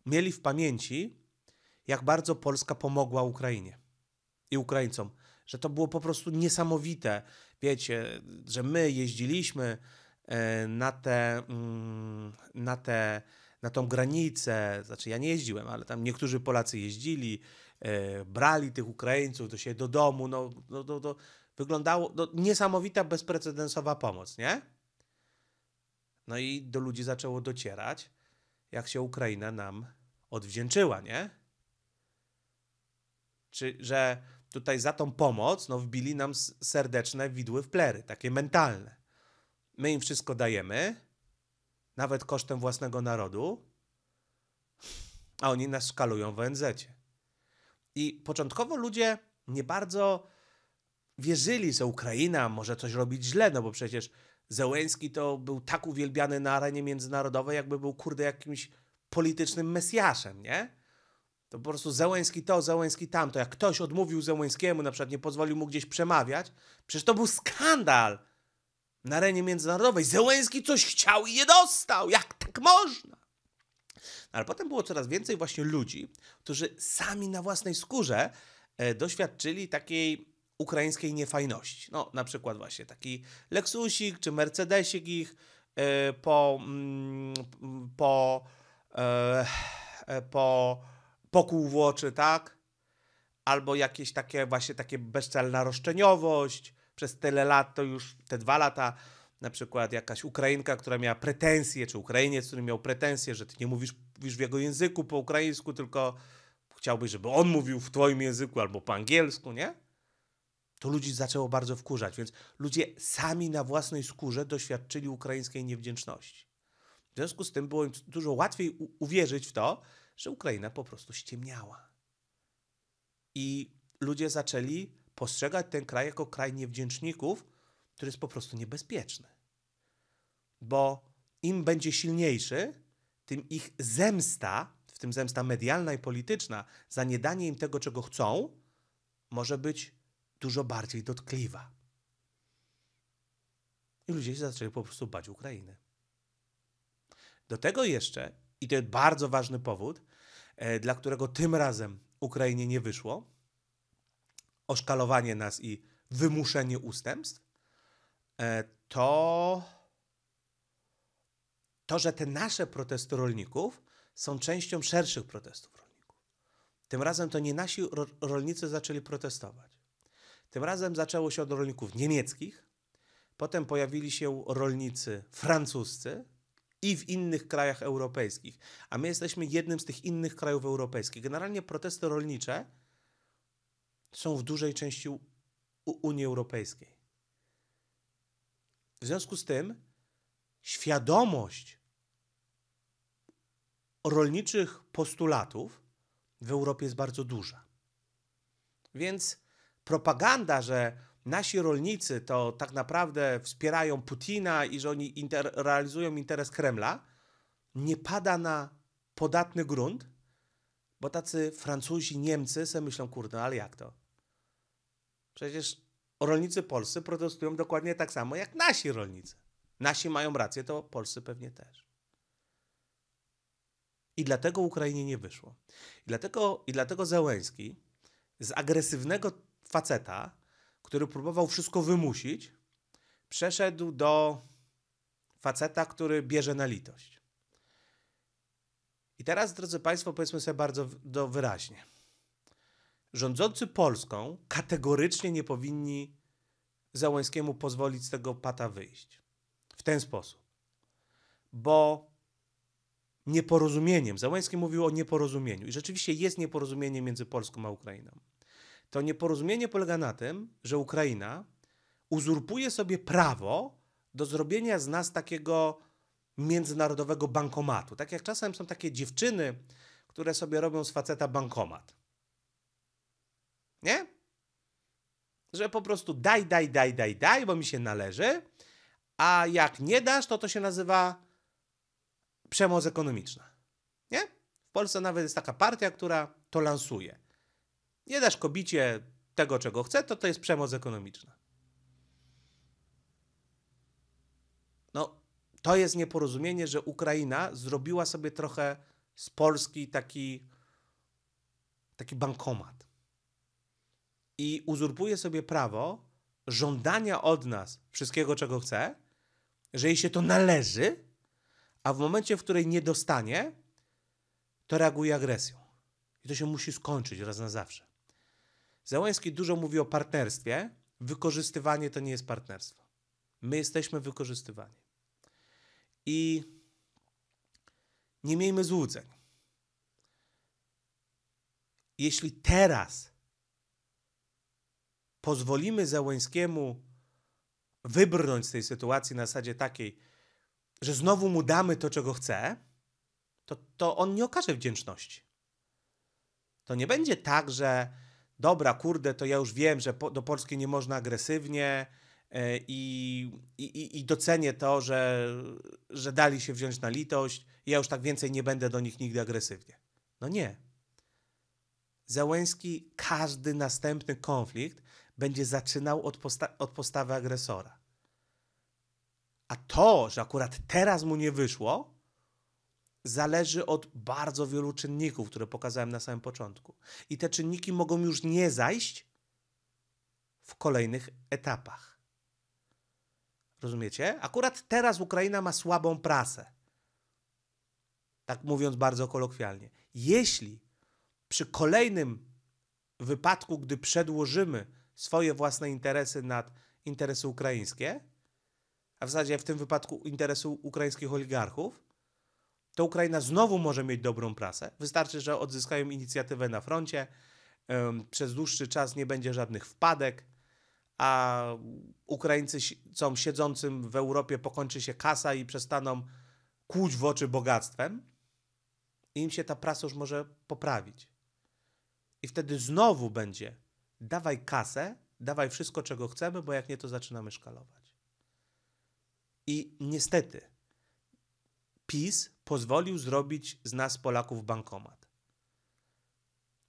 mieli w pamięci, jak bardzo Polska pomogła Ukrainie i Ukraińcom, że to było po prostu niesamowite. Wiecie, że my jeździliśmy e, na te, mm, na te na tą granicę, znaczy ja nie jeździłem, ale tam niektórzy Polacy jeździli, E, brali tych Ukraińców do siebie do domu, no, no, to no, no, wyglądało no, niesamowita, bezprecedensowa pomoc, nie? No i do ludzi zaczęło docierać, jak się Ukraina nam odwdzięczyła, nie? Czy, że tutaj za tą pomoc, no wbili nam serdeczne widły w plery, takie mentalne. My im wszystko dajemy, nawet kosztem własnego narodu, a oni nas szkalują w ONZ. -cie. I początkowo ludzie nie bardzo wierzyli, że Ukraina może coś robić źle, no bo przecież Zełenski to był tak uwielbiany na arenie międzynarodowej, jakby był kurde jakimś politycznym mesjaszem, nie? To po prostu Zełenski to, Zełenski tamto. Jak ktoś odmówił Zełenskiemu, na przykład nie pozwolił mu gdzieś przemawiać, przecież to był skandal na arenie międzynarodowej. Zełenski coś chciał i nie dostał. Jak tak można? No, ale potem było coraz więcej właśnie ludzi, którzy sami na własnej skórze e, doświadczyli takiej ukraińskiej niefajności. No, na przykład właśnie taki Lexusik czy Mercedesik ich e, mm, e, po, po, po, pokół włoczy, tak? Albo jakieś takie właśnie takie bezczelna roszczeniowość. Przez tyle lat, to już te dwa lata na przykład jakaś Ukrainka, która miała pretensje, czy Ukrainiec, który miał pretensje, że ty nie mówisz, mówisz w jego języku po ukraińsku, tylko chciałbyś, żeby on mówił w twoim języku albo po angielsku, nie? To ludzi zaczęło bardzo wkurzać, więc ludzie sami na własnej skórze doświadczyli ukraińskiej niewdzięczności. W związku z tym było im dużo łatwiej uwierzyć w to, że Ukraina po prostu ściemniała. I ludzie zaczęli postrzegać ten kraj jako kraj niewdzięczników, który jest po prostu niebezpieczny. Bo im będzie silniejszy, tym ich zemsta, w tym zemsta medialna i polityczna, za niedanie im tego, czego chcą, może być dużo bardziej dotkliwa. I ludzie się zaczęli po prostu bać Ukrainy. Do tego jeszcze, i to jest bardzo ważny powód, e, dla którego tym razem Ukrainie nie wyszło, oszkalowanie nas i wymuszenie ustępstw, E, to, to, że te nasze protesty rolników są częścią szerszych protestów rolników. Tym razem to nie nasi rolnicy zaczęli protestować. Tym razem zaczęło się od rolników niemieckich, potem pojawili się rolnicy francuscy, i w innych krajach europejskich, a my jesteśmy jednym z tych innych krajów europejskich. Generalnie protesty rolnicze są w dużej części Unii Europejskiej. W związku z tym świadomość rolniczych postulatów w Europie jest bardzo duża. Więc propaganda, że nasi rolnicy to tak naprawdę wspierają Putina i że oni inter realizują interes Kremla, nie pada na podatny grunt, bo tacy Francuzi, Niemcy sobie myślą, kurde, no ale jak to? Przecież rolnicy polscy protestują dokładnie tak samo jak nasi rolnicy. Nasi mają rację, to polscy pewnie też. I dlatego Ukrainie nie wyszło. I dlatego, i dlatego Zełęski z agresywnego faceta, który próbował wszystko wymusić, przeszedł do faceta, który bierze na litość. I teraz, drodzy Państwo, powiedzmy sobie bardzo do wyraźnie rządzący Polską kategorycznie nie powinni Załońskiemu pozwolić z tego pata wyjść. W ten sposób. Bo nieporozumieniem, Załański mówił o nieporozumieniu i rzeczywiście jest nieporozumienie między Polską a Ukrainą. To nieporozumienie polega na tym, że Ukraina uzurpuje sobie prawo do zrobienia z nas takiego międzynarodowego bankomatu. Tak jak czasem są takie dziewczyny, które sobie robią z faceta bankomat. Nie? Że po prostu daj, daj, daj, daj, daj, bo mi się należy, a jak nie dasz, to to się nazywa przemoc ekonomiczna. Nie? W Polsce nawet jest taka partia, która to lansuje. Nie dasz kobicie tego, czego chce, to to jest przemoc ekonomiczna. No, to jest nieporozumienie, że Ukraina zrobiła sobie trochę z Polski taki, taki bankomat i uzurpuje sobie prawo żądania od nas wszystkiego, czego chce, że jej się to należy, a w momencie, w której nie dostanie, to reaguje agresją. I to się musi skończyć raz na zawsze. Załański dużo mówi o partnerstwie. Wykorzystywanie to nie jest partnerstwo. My jesteśmy wykorzystywani. I nie miejmy złudzeń. Jeśli teraz pozwolimy Zełęskiemu wybrnąć z tej sytuacji na zasadzie takiej, że znowu mu damy to, czego chce, to, to on nie okaże wdzięczności. To nie będzie tak, że dobra, kurde, to ja już wiem, że po, do Polski nie można agresywnie e, i, i, i docenię to, że, że dali się wziąć na litość, ja już tak więcej nie będę do nich nigdy agresywnie. No nie. Załęski każdy następny konflikt będzie zaczynał od, posta od postawy agresora. A to, że akurat teraz mu nie wyszło, zależy od bardzo wielu czynników, które pokazałem na samym początku. I te czynniki mogą już nie zajść w kolejnych etapach. Rozumiecie? Akurat teraz Ukraina ma słabą prasę. Tak mówiąc bardzo kolokwialnie. Jeśli przy kolejnym wypadku, gdy przedłożymy swoje własne interesy nad interesy ukraińskie, a w zasadzie w tym wypadku interesy ukraińskich oligarchów, to Ukraina znowu może mieć dobrą prasę. Wystarczy, że odzyskają inicjatywę na froncie, przez dłuższy czas nie będzie żadnych wpadek, a Ukraińcy są siedzącym w Europie pokończy się kasa i przestaną kłuć w oczy bogactwem. I im się ta prasa już może poprawić. I wtedy znowu będzie dawaj kasę, dawaj wszystko, czego chcemy, bo jak nie, to zaczynamy szkalować. I niestety PiS pozwolił zrobić z nas Polaków bankomat.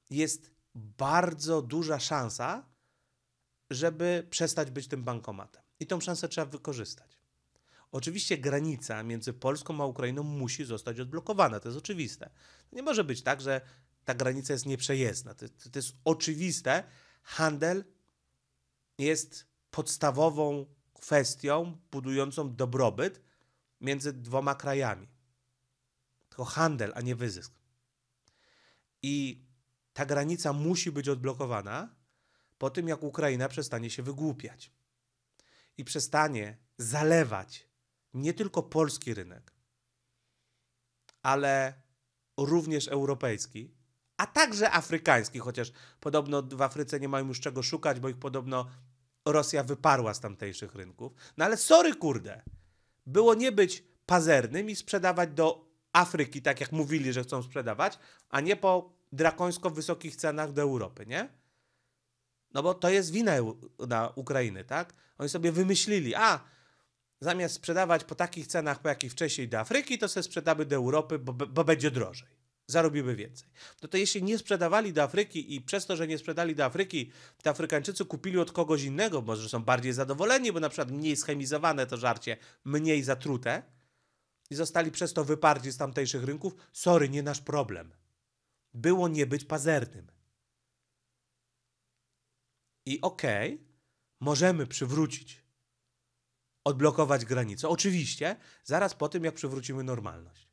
Jest bardzo duża szansa, żeby przestać być tym bankomatem. I tą szansę trzeba wykorzystać. Oczywiście granica między Polską a Ukrainą musi zostać odblokowana, to jest oczywiste. Nie może być tak, że ta granica jest nieprzejezdna. To, to jest oczywiste, handel jest podstawową kwestią budującą dobrobyt między dwoma krajami. Tylko handel, a nie wyzysk. I ta granica musi być odblokowana po tym, jak Ukraina przestanie się wygłupiać i przestanie zalewać nie tylko polski rynek, ale również europejski, a także afrykańskich, chociaż podobno w Afryce nie mają już czego szukać, bo ich podobno Rosja wyparła z tamtejszych rynków. No ale sorry kurde, było nie być pazernym i sprzedawać do Afryki, tak jak mówili, że chcą sprzedawać, a nie po drakońsko wysokich cenach do Europy, nie? No bo to jest wina na Ukrainy, tak? Oni sobie wymyślili, a zamiast sprzedawać po takich cenach, po jakich wcześniej do Afryki, to se sprzedamy do Europy, bo, bo będzie drożej zarobimy więcej. No to jeśli nie sprzedawali do Afryki i przez to, że nie sprzedali do Afryki, to Afrykańczycy kupili od kogoś innego, może są bardziej zadowoleni, bo na przykład mniej schemizowane to żarcie, mniej zatrute i zostali przez to wyparci z tamtejszych rynków, sorry, nie nasz problem. Było nie być pazernym. I okej, okay, możemy przywrócić, odblokować granice. Oczywiście, zaraz po tym, jak przywrócimy normalność.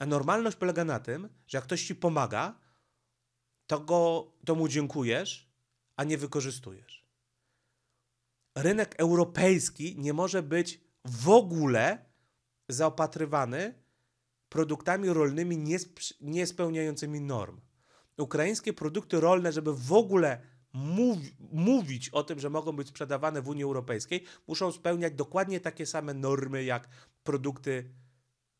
A normalność polega na tym, że jak ktoś ci pomaga, to, go, to mu dziękujesz, a nie wykorzystujesz. Rynek europejski nie może być w ogóle zaopatrywany produktami rolnymi niespełniającymi norm. Ukraińskie produkty rolne, żeby w ogóle mów- mówić o tym, że mogą być sprzedawane w Unii Europejskiej, muszą spełniać dokładnie takie same normy jak produkty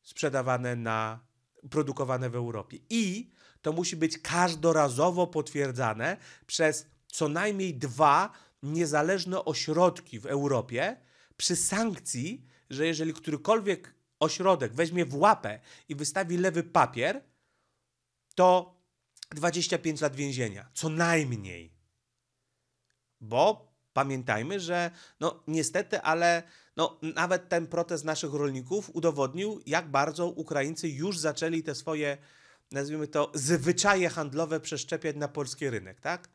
sprzedawane na produkowane w Europie. I to musi być każdorazowo potwierdzane przez co najmniej dwa niezależne ośrodki w Europie przy sankcji, że jeżeli którykolwiek ośrodek weźmie w łapę i wystawi lewy papier, to 25 lat więzienia, co najmniej. Bo pamiętajmy, że no niestety, ale no, nawet ten protest naszych rolników udowodnił, jak bardzo Ukraińcy już zaczęli te swoje, nazwijmy to, zwyczaje handlowe przeszczepiać na polski rynek, tak?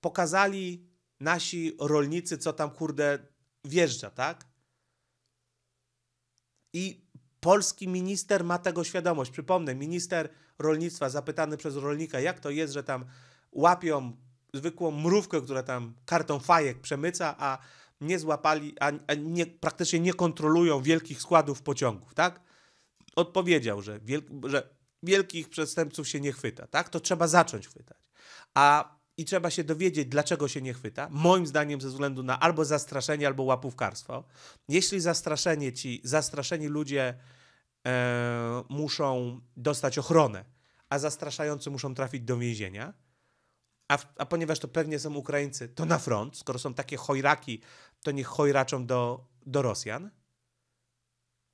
Pokazali nasi rolnicy, co tam kurde wjeżdża, tak? I polski minister ma tego świadomość. Przypomnę, minister rolnictwa zapytany przez rolnika, jak to jest, że tam łapią zwykłą mrówkę, która tam kartą fajek przemyca, a nie złapali, a, a nie, praktycznie nie kontrolują wielkich składów pociągów, tak? Odpowiedział, że, że wielkich przestępców się nie chwyta, tak? To trzeba zacząć chwytać. A i trzeba się dowiedzieć, dlaczego się nie chwyta. Moim zdaniem ze względu na albo zastraszenie, albo łapówkarstwo. Jeśli zastraszenie ci, zastraszeni ludzie e, muszą dostać ochronę, a zastraszający muszą trafić do więzienia, a, a, ponieważ to pewnie są Ukraińcy, to na front, skoro są takie chojraki, to niech chojraczą do, do Rosjan.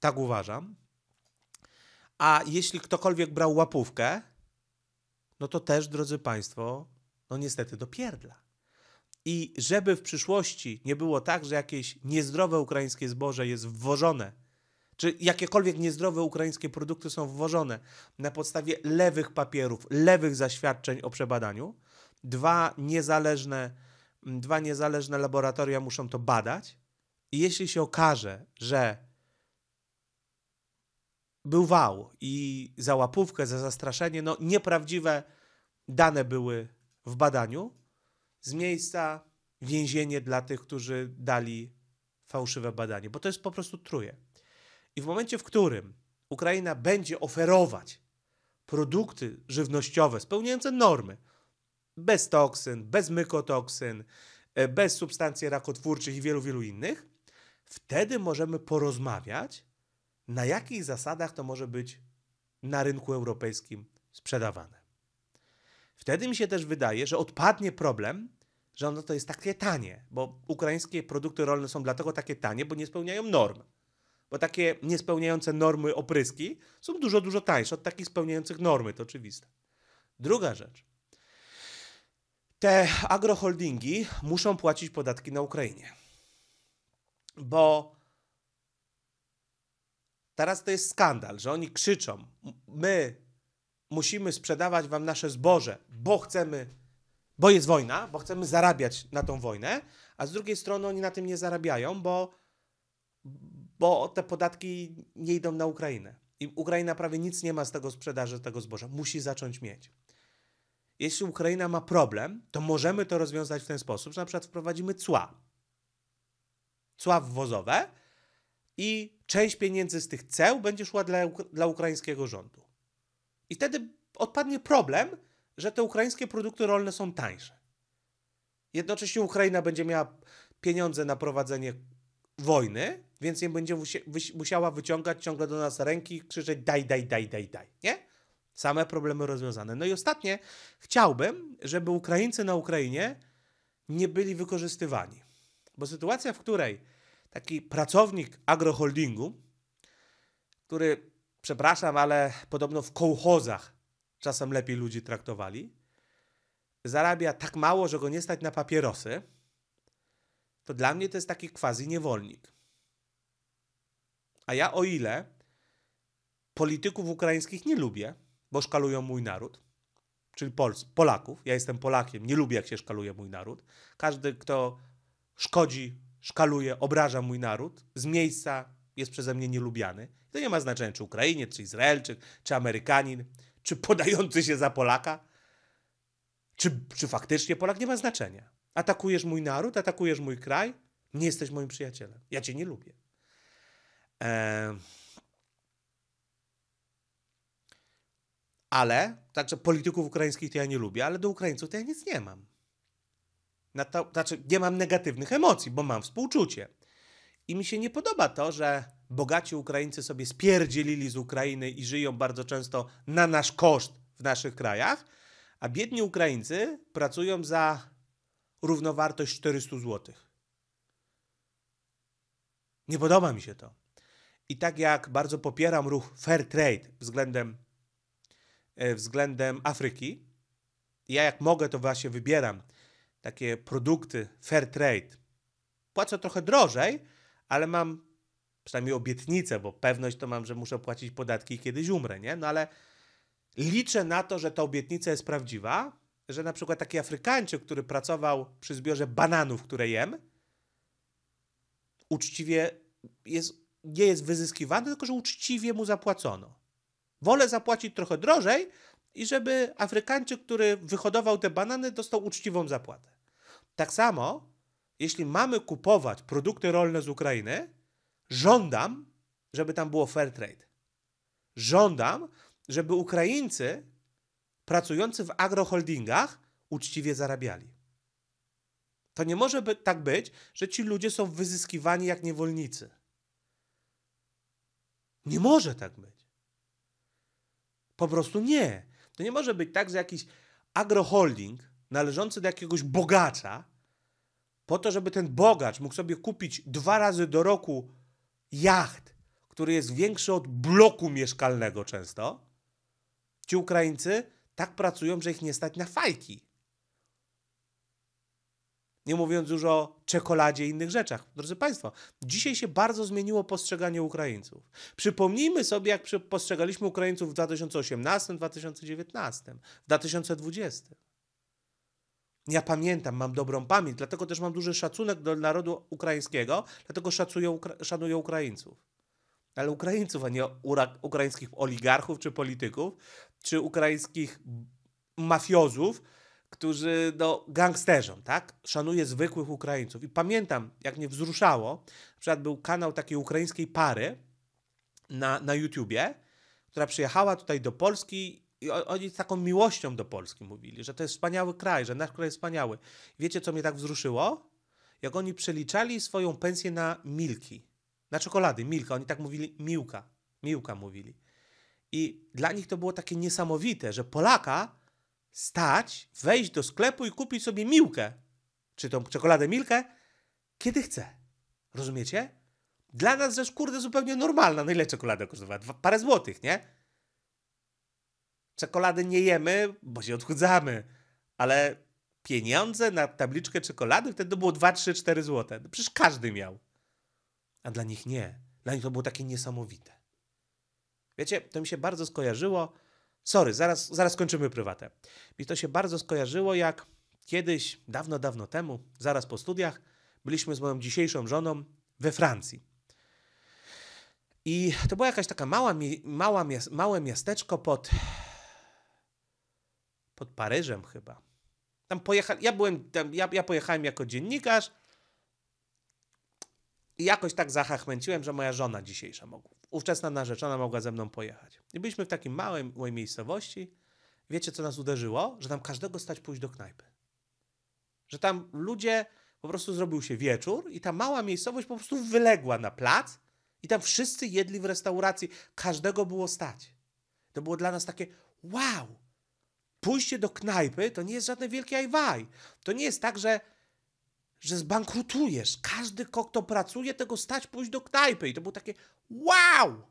Tak uważam. A jeśli ktokolwiek brał łapówkę, no to też, drodzy Państwo, no niestety do pierdla. I żeby w przyszłości nie było tak, że jakieś niezdrowe ukraińskie zboże jest wwożone, czy jakiekolwiek niezdrowe ukraińskie produkty są wwożone na podstawie lewych papierów, lewych zaświadczeń o przebadaniu, Dwa niezależne, mm, dwa niezależne laboratoria muszą to badać. I jeśli się okaże, że był wał i za łapówkę, za zastraszenie, no nieprawdziwe dane były w badaniu, z miejsca więzienie dla tych, którzy dali fałszywe badanie, bo to jest po prostu truje. I w momencie, w którym Ukraina będzie oferować produkty żywnościowe spełniające normy, bez toksyn, bez mykotoksyn, e, bez substancji rakotwórczych i wielu, wielu innych, wtedy możemy porozmawiać, na jakich zasadach to może być na rynku europejskim sprzedawane. Wtedy mi się też wydaje, że odpadnie problem, że ono to jest takie tanie, bo ukraińskie produkty rolne są dlatego takie tanie, bo nie spełniają norm. Bo takie niespełniające normy opryski są dużo, dużo tańsze od takich spełniających normy, to oczywiste. Druga rzecz te agroholdingi muszą płacić podatki na Ukrainie. Bo teraz to jest skandal, że oni krzyczą: My musimy sprzedawać wam nasze zboże, bo chcemy, bo jest wojna, bo chcemy zarabiać na tą wojnę, a z drugiej strony oni na tym nie zarabiają, bo, bo te podatki nie idą na Ukrainę. I Ukraina prawie nic nie ma z tego sprzedaży tego zboża. Musi zacząć mieć jeśli Ukraina ma problem, to możemy to rozwiązać w ten sposób, że na przykład wprowadzimy cła. Cła wwozowe i część pieniędzy z tych ceł będzie szła dla, dla ukraińskiego rządu. I wtedy odpadnie problem, że te ukraińskie produkty rolne są tańsze. Jednocześnie Ukraina będzie miała pieniądze na prowadzenie wojny, więc nie będzie musiała wyciągać ciągle do nas ręki i krzyczeć daj, daj, daj, daj, daj, nie? Same problemy rozwiązane. No i ostatnie, chciałbym, żeby Ukraińcy na Ukrainie nie byli wykorzystywani. Bo sytuacja, w której taki pracownik agroholdingu, który, przepraszam, ale podobno w kołchozach czasem lepiej ludzi traktowali, zarabia tak mało, że go nie stać na papierosy, to dla mnie to jest taki quasi niewolnik. A ja o ile polityków ukraińskich nie lubię, bo szkalują mój naród, czyli Pol Polaków. Ja jestem Polakiem, nie lubię, jak się szkaluje mój naród. Każdy, kto szkodzi, szkaluje, obraża mój naród, z miejsca jest przeze mnie nielubiany. To nie ma znaczenia, czy Ukrainie, czy Izraelczyk, czy Amerykanin, czy podający się za Polaka, czy, czy faktycznie Polak, nie ma znaczenia. Atakujesz mój naród, atakujesz mój kraj, nie jesteś moim przyjacielem. Ja cię nie lubię. Eee... Ale, także polityków ukraińskich to ja nie lubię, ale do Ukraińców to ja nic nie mam. Na to, znaczy, nie mam negatywnych emocji, bo mam współczucie. I mi się nie podoba to, że bogaci Ukraińcy sobie spierdzielili z Ukrainy i żyją bardzo często na nasz koszt w naszych krajach, a biedni Ukraińcy pracują za równowartość 400 zł. Nie podoba mi się to. I tak jak bardzo popieram ruch fair trade względem E, względem Afryki. Ja jak mogę, to właśnie wybieram takie produkty fair trade. Płacę trochę drożej, ale mam przynajmniej obietnicę, bo pewność to mam, że muszę płacić podatki i kiedyś umrę, nie? No ale liczę na to, że ta obietnica jest prawdziwa, że na przykład taki Afrykańczyk, który pracował przy zbiorze bananów, które jem, uczciwie jest, nie jest wyzyskiwany, tylko że uczciwie mu zapłacono. Wolę zapłacić trochę drożej i żeby Afrykańczyk, który wyhodował te banany, dostał uczciwą zapłatę. Tak samo, jeśli mamy kupować produkty rolne z Ukrainy, żądam, żeby tam było fair trade. Żądam, żeby Ukraińcy pracujący w agroholdingach uczciwie zarabiali. To nie może by, tak być, że ci ludzie są wyzyskiwani jak niewolnicy. Nie może tak być. Po prostu nie. To nie może być tak, że jakiś agroholding należący do jakiegoś bogacza, po to, żeby ten bogacz mógł sobie kupić dwa razy do roku jacht, który jest większy od bloku mieszkalnego często, ci Ukraińcy tak pracują, że ich nie stać na fajki. Nie mówiąc już o czekoladzie i innych rzeczach. Drodzy Państwo, dzisiaj się bardzo zmieniło postrzeganie Ukraińców. Przypomnijmy sobie, jak postrzegaliśmy Ukraińców w 2018, 2019, w 2020. Ja pamiętam, mam dobrą pamięć, dlatego też mam duży szacunek do narodu ukraińskiego, dlatego szacuję, szanuję Ukraińców. Ale Ukraińców, a nie ukraińskich oligarchów czy polityków, czy ukraińskich mafiozów, którzy, no, gangsterzom, tak? Szanuje zwykłych Ukraińców. I pamiętam, jak mnie wzruszało, na przykład był kanał takiej ukraińskiej pary na, na YouTubie, która przyjechała tutaj do Polski i oni z taką miłością do Polski mówili, że to jest wspaniały kraj, że nasz kraj jest wspaniały. Wiecie, co mnie tak wzruszyło? Jak oni przeliczali swoją pensję na milki, na czekolady, milka. Oni tak mówili, miłka, miłka mówili. I dla nich to było takie niesamowite, że Polaka stać, wejść do sklepu i kupić sobie miłkę, czy tą czekoladę milkę, kiedy chce. Rozumiecie? Dla nas rzecz, kurde, zupełnie normalna. No ile czekolada kosztowała? Dwa, parę złotych, nie? Czekolady nie jemy, bo się odchudzamy. Ale pieniądze na tabliczkę czekolady wtedy to było 2, 3, 4 złote. No przecież każdy miał. A dla nich nie. Dla nich to było takie niesamowite. Wiecie, to mi się bardzo skojarzyło Sorry, zaraz, zaraz kończymy prywatę. Mi to się bardzo skojarzyło, jak kiedyś, dawno, dawno temu, zaraz po studiach, byliśmy z moją dzisiejszą żoną we Francji. I to była jakaś taka mała, mała małe miasteczko pod, pod Paryżem chyba. Tam pojecha, ja, byłem, tam, ja, ja pojechałem jako dziennikarz i jakoś tak zachachmęciłem, że moja żona dzisiejsza mogła ówczesna narzeczona mogła ze mną pojechać. I byliśmy w takiej małej, małej miejscowości. Wiecie, co nas uderzyło? Że tam każdego stać pójść do knajpy. Że tam ludzie, po prostu zrobił się wieczór i ta mała miejscowość po prostu wyległa na plac i tam wszyscy jedli w restauracji. Każdego było stać. To było dla nas takie wow! Pójście do knajpy to nie jest żadne wielkie ajwaj. To nie jest tak, że że zbankrutujesz. Każdy, kto pracuje, tego stać pójść do knajpy. I to było takie wow!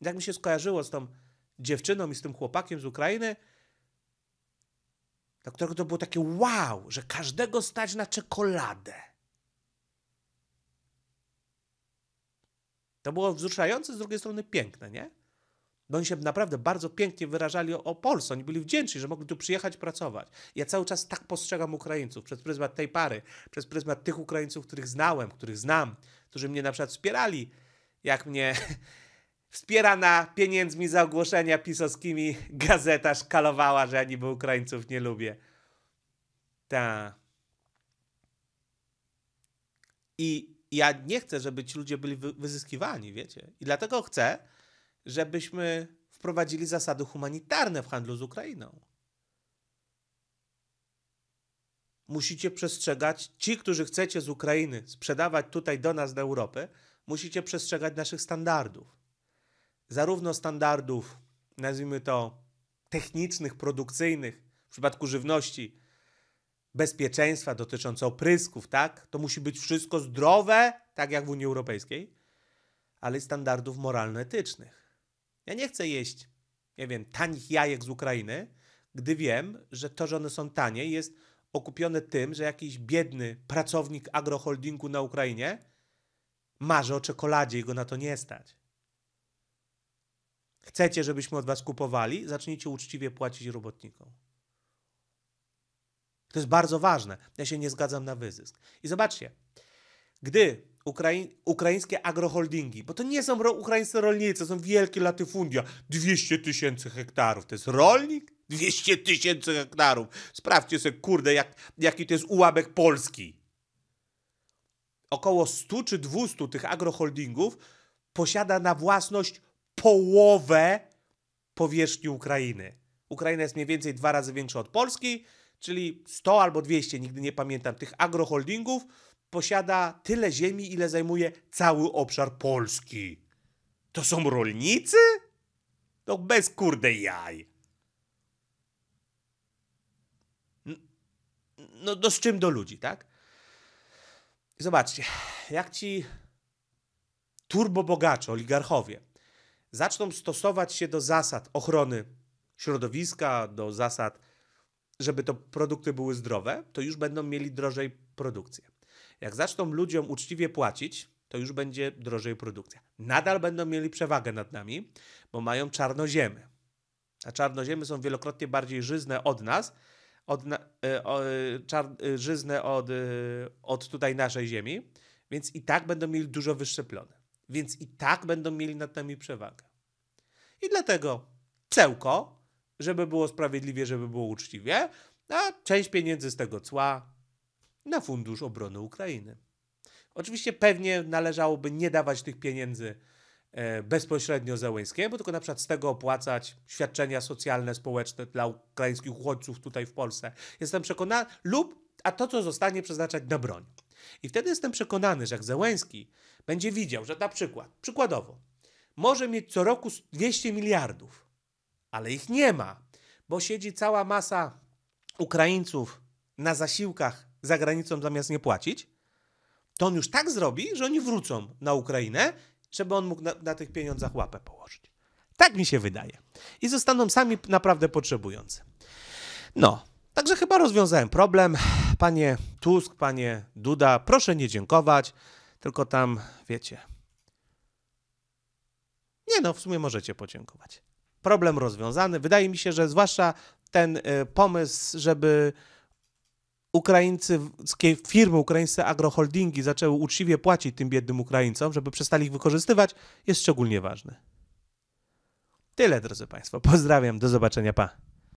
Jak mi się skojarzyło z tą dziewczyną i z tym chłopakiem z Ukrainy, dla którego to było takie wow, że każdego stać na czekoladę. To było wzruszające, z drugiej strony piękne, nie? No oni się naprawdę bardzo pięknie wyrażali o, o Polsce. Oni byli wdzięczni, że mogli tu przyjechać pracować. Ja cały czas tak postrzegam Ukraińców przez pryzmat tej pary, przez pryzmat tych Ukraińców, których znałem, których znam, którzy mnie na przykład wspierali, jak mnie *laughs* wspierana pieniędzmi za ogłoszenia pisowskimi gazeta szkalowała, że ja niby Ukraińców nie lubię. Ta. I ja nie chcę, żeby ci ludzie byli wyzyskiwani, wiecie. I dlatego chcę, żebyśmy wprowadzili zasady humanitarne w handlu z Ukrainą. Musicie przestrzegać, ci, którzy chcecie z Ukrainy sprzedawać tutaj do nas, do Europy, musicie przestrzegać naszych standardów. Zarówno standardów, nazwijmy to, technicznych, produkcyjnych, w przypadku żywności, bezpieczeństwa dotyczące oprysków, tak? To musi być wszystko zdrowe, tak jak w Unii Europejskiej, ale i standardów moralno-etycznych. Ja nie chcę jeść, nie wiem, tanich jajek z Ukrainy, gdy wiem, że to, że one są tanie, jest okupione tym, że jakiś biedny pracownik agroholdingu na Ukrainie marzy o czekoladzie i go na to nie stać. Chcecie, żebyśmy od was kupowali? Zacznijcie uczciwie płacić robotnikom. To jest bardzo ważne. Ja się nie zgadzam na wyzysk. I zobaczcie, gdy Ukrai ukraińskie agroholdingi, bo to nie są ukraińscy rolnicy, to są wielkie latyfundia, 200 tysięcy hektarów. To jest rolnik? 200 tysięcy hektarów. Sprawdźcie sobie, kurde, jak, jaki to jest ułabek Polski. Około 100 czy 200 tych agroholdingów posiada na własność połowę powierzchni Ukrainy. Ukraina jest mniej więcej dwa razy większa od Polski, czyli 100 albo 200, nigdy nie pamiętam, tych agroholdingów posiada tyle ziemi, ile zajmuje cały obszar Polski. To są rolnicy? To bez kurde jaj. No, no z czym do ludzi, tak? Zobaczcie, jak ci turbobogacze, oligarchowie zaczną stosować się do zasad ochrony środowiska, do zasad, żeby to produkty były zdrowe, to już będą mieli drożej produkcję. Jak zaczną ludziom uczciwie płacić, to już będzie drożej produkcja. Nadal będą mieli przewagę nad nami, bo mają czarnoziemy. A czarnoziemy są wielokrotnie bardziej żyzne od nas, od, e, e, czar, e, żyzne od, od tutaj naszej ziemi, więc i tak będą mieli dużo wyższe plony. Więc i tak będą mieli nad nami przewagę. I dlatego cełko, żeby było sprawiedliwie, żeby było uczciwie, a część pieniędzy z tego cła na Fundusz Obrony Ukrainy. Oczywiście pewnie należałoby nie dawać tych pieniędzy e, bezpośrednio Zełęskiemu, tylko na przykład z tego opłacać świadczenia socjalne, społeczne dla ukraińskich uchodźców tutaj w Polsce. Jestem przekonany, lub a to, co zostanie, przeznaczać na broń. I wtedy jestem przekonany, że jak Zełęski będzie widział, że na przykład, przykładowo, może mieć co roku 200 miliardów, ale ich nie ma, bo siedzi cała masa Ukraińców na zasiłkach za granicą zamiast nie płacić, to on już tak zrobi, że oni wrócą na Ukrainę, żeby on mógł na, na tych pieniądzach łapę położyć. Tak mi się wydaje. I zostaną sami naprawdę potrzebujący. No, także chyba rozwiązałem problem. Panie Tusk, panie Duda, proszę nie dziękować, tylko tam, wiecie. Nie no, w sumie możecie podziękować. Problem rozwiązany. Wydaje mi się, że zwłaszcza ten y, pomysł, żeby ukraińskie firmy, ukraińskie agroholdingi zaczęły uczciwie płacić tym biednym Ukraińcom, żeby przestali ich wykorzystywać, jest szczególnie ważny. Tyle, drodzy Państwo. Pozdrawiam. Do zobaczenia. Pa.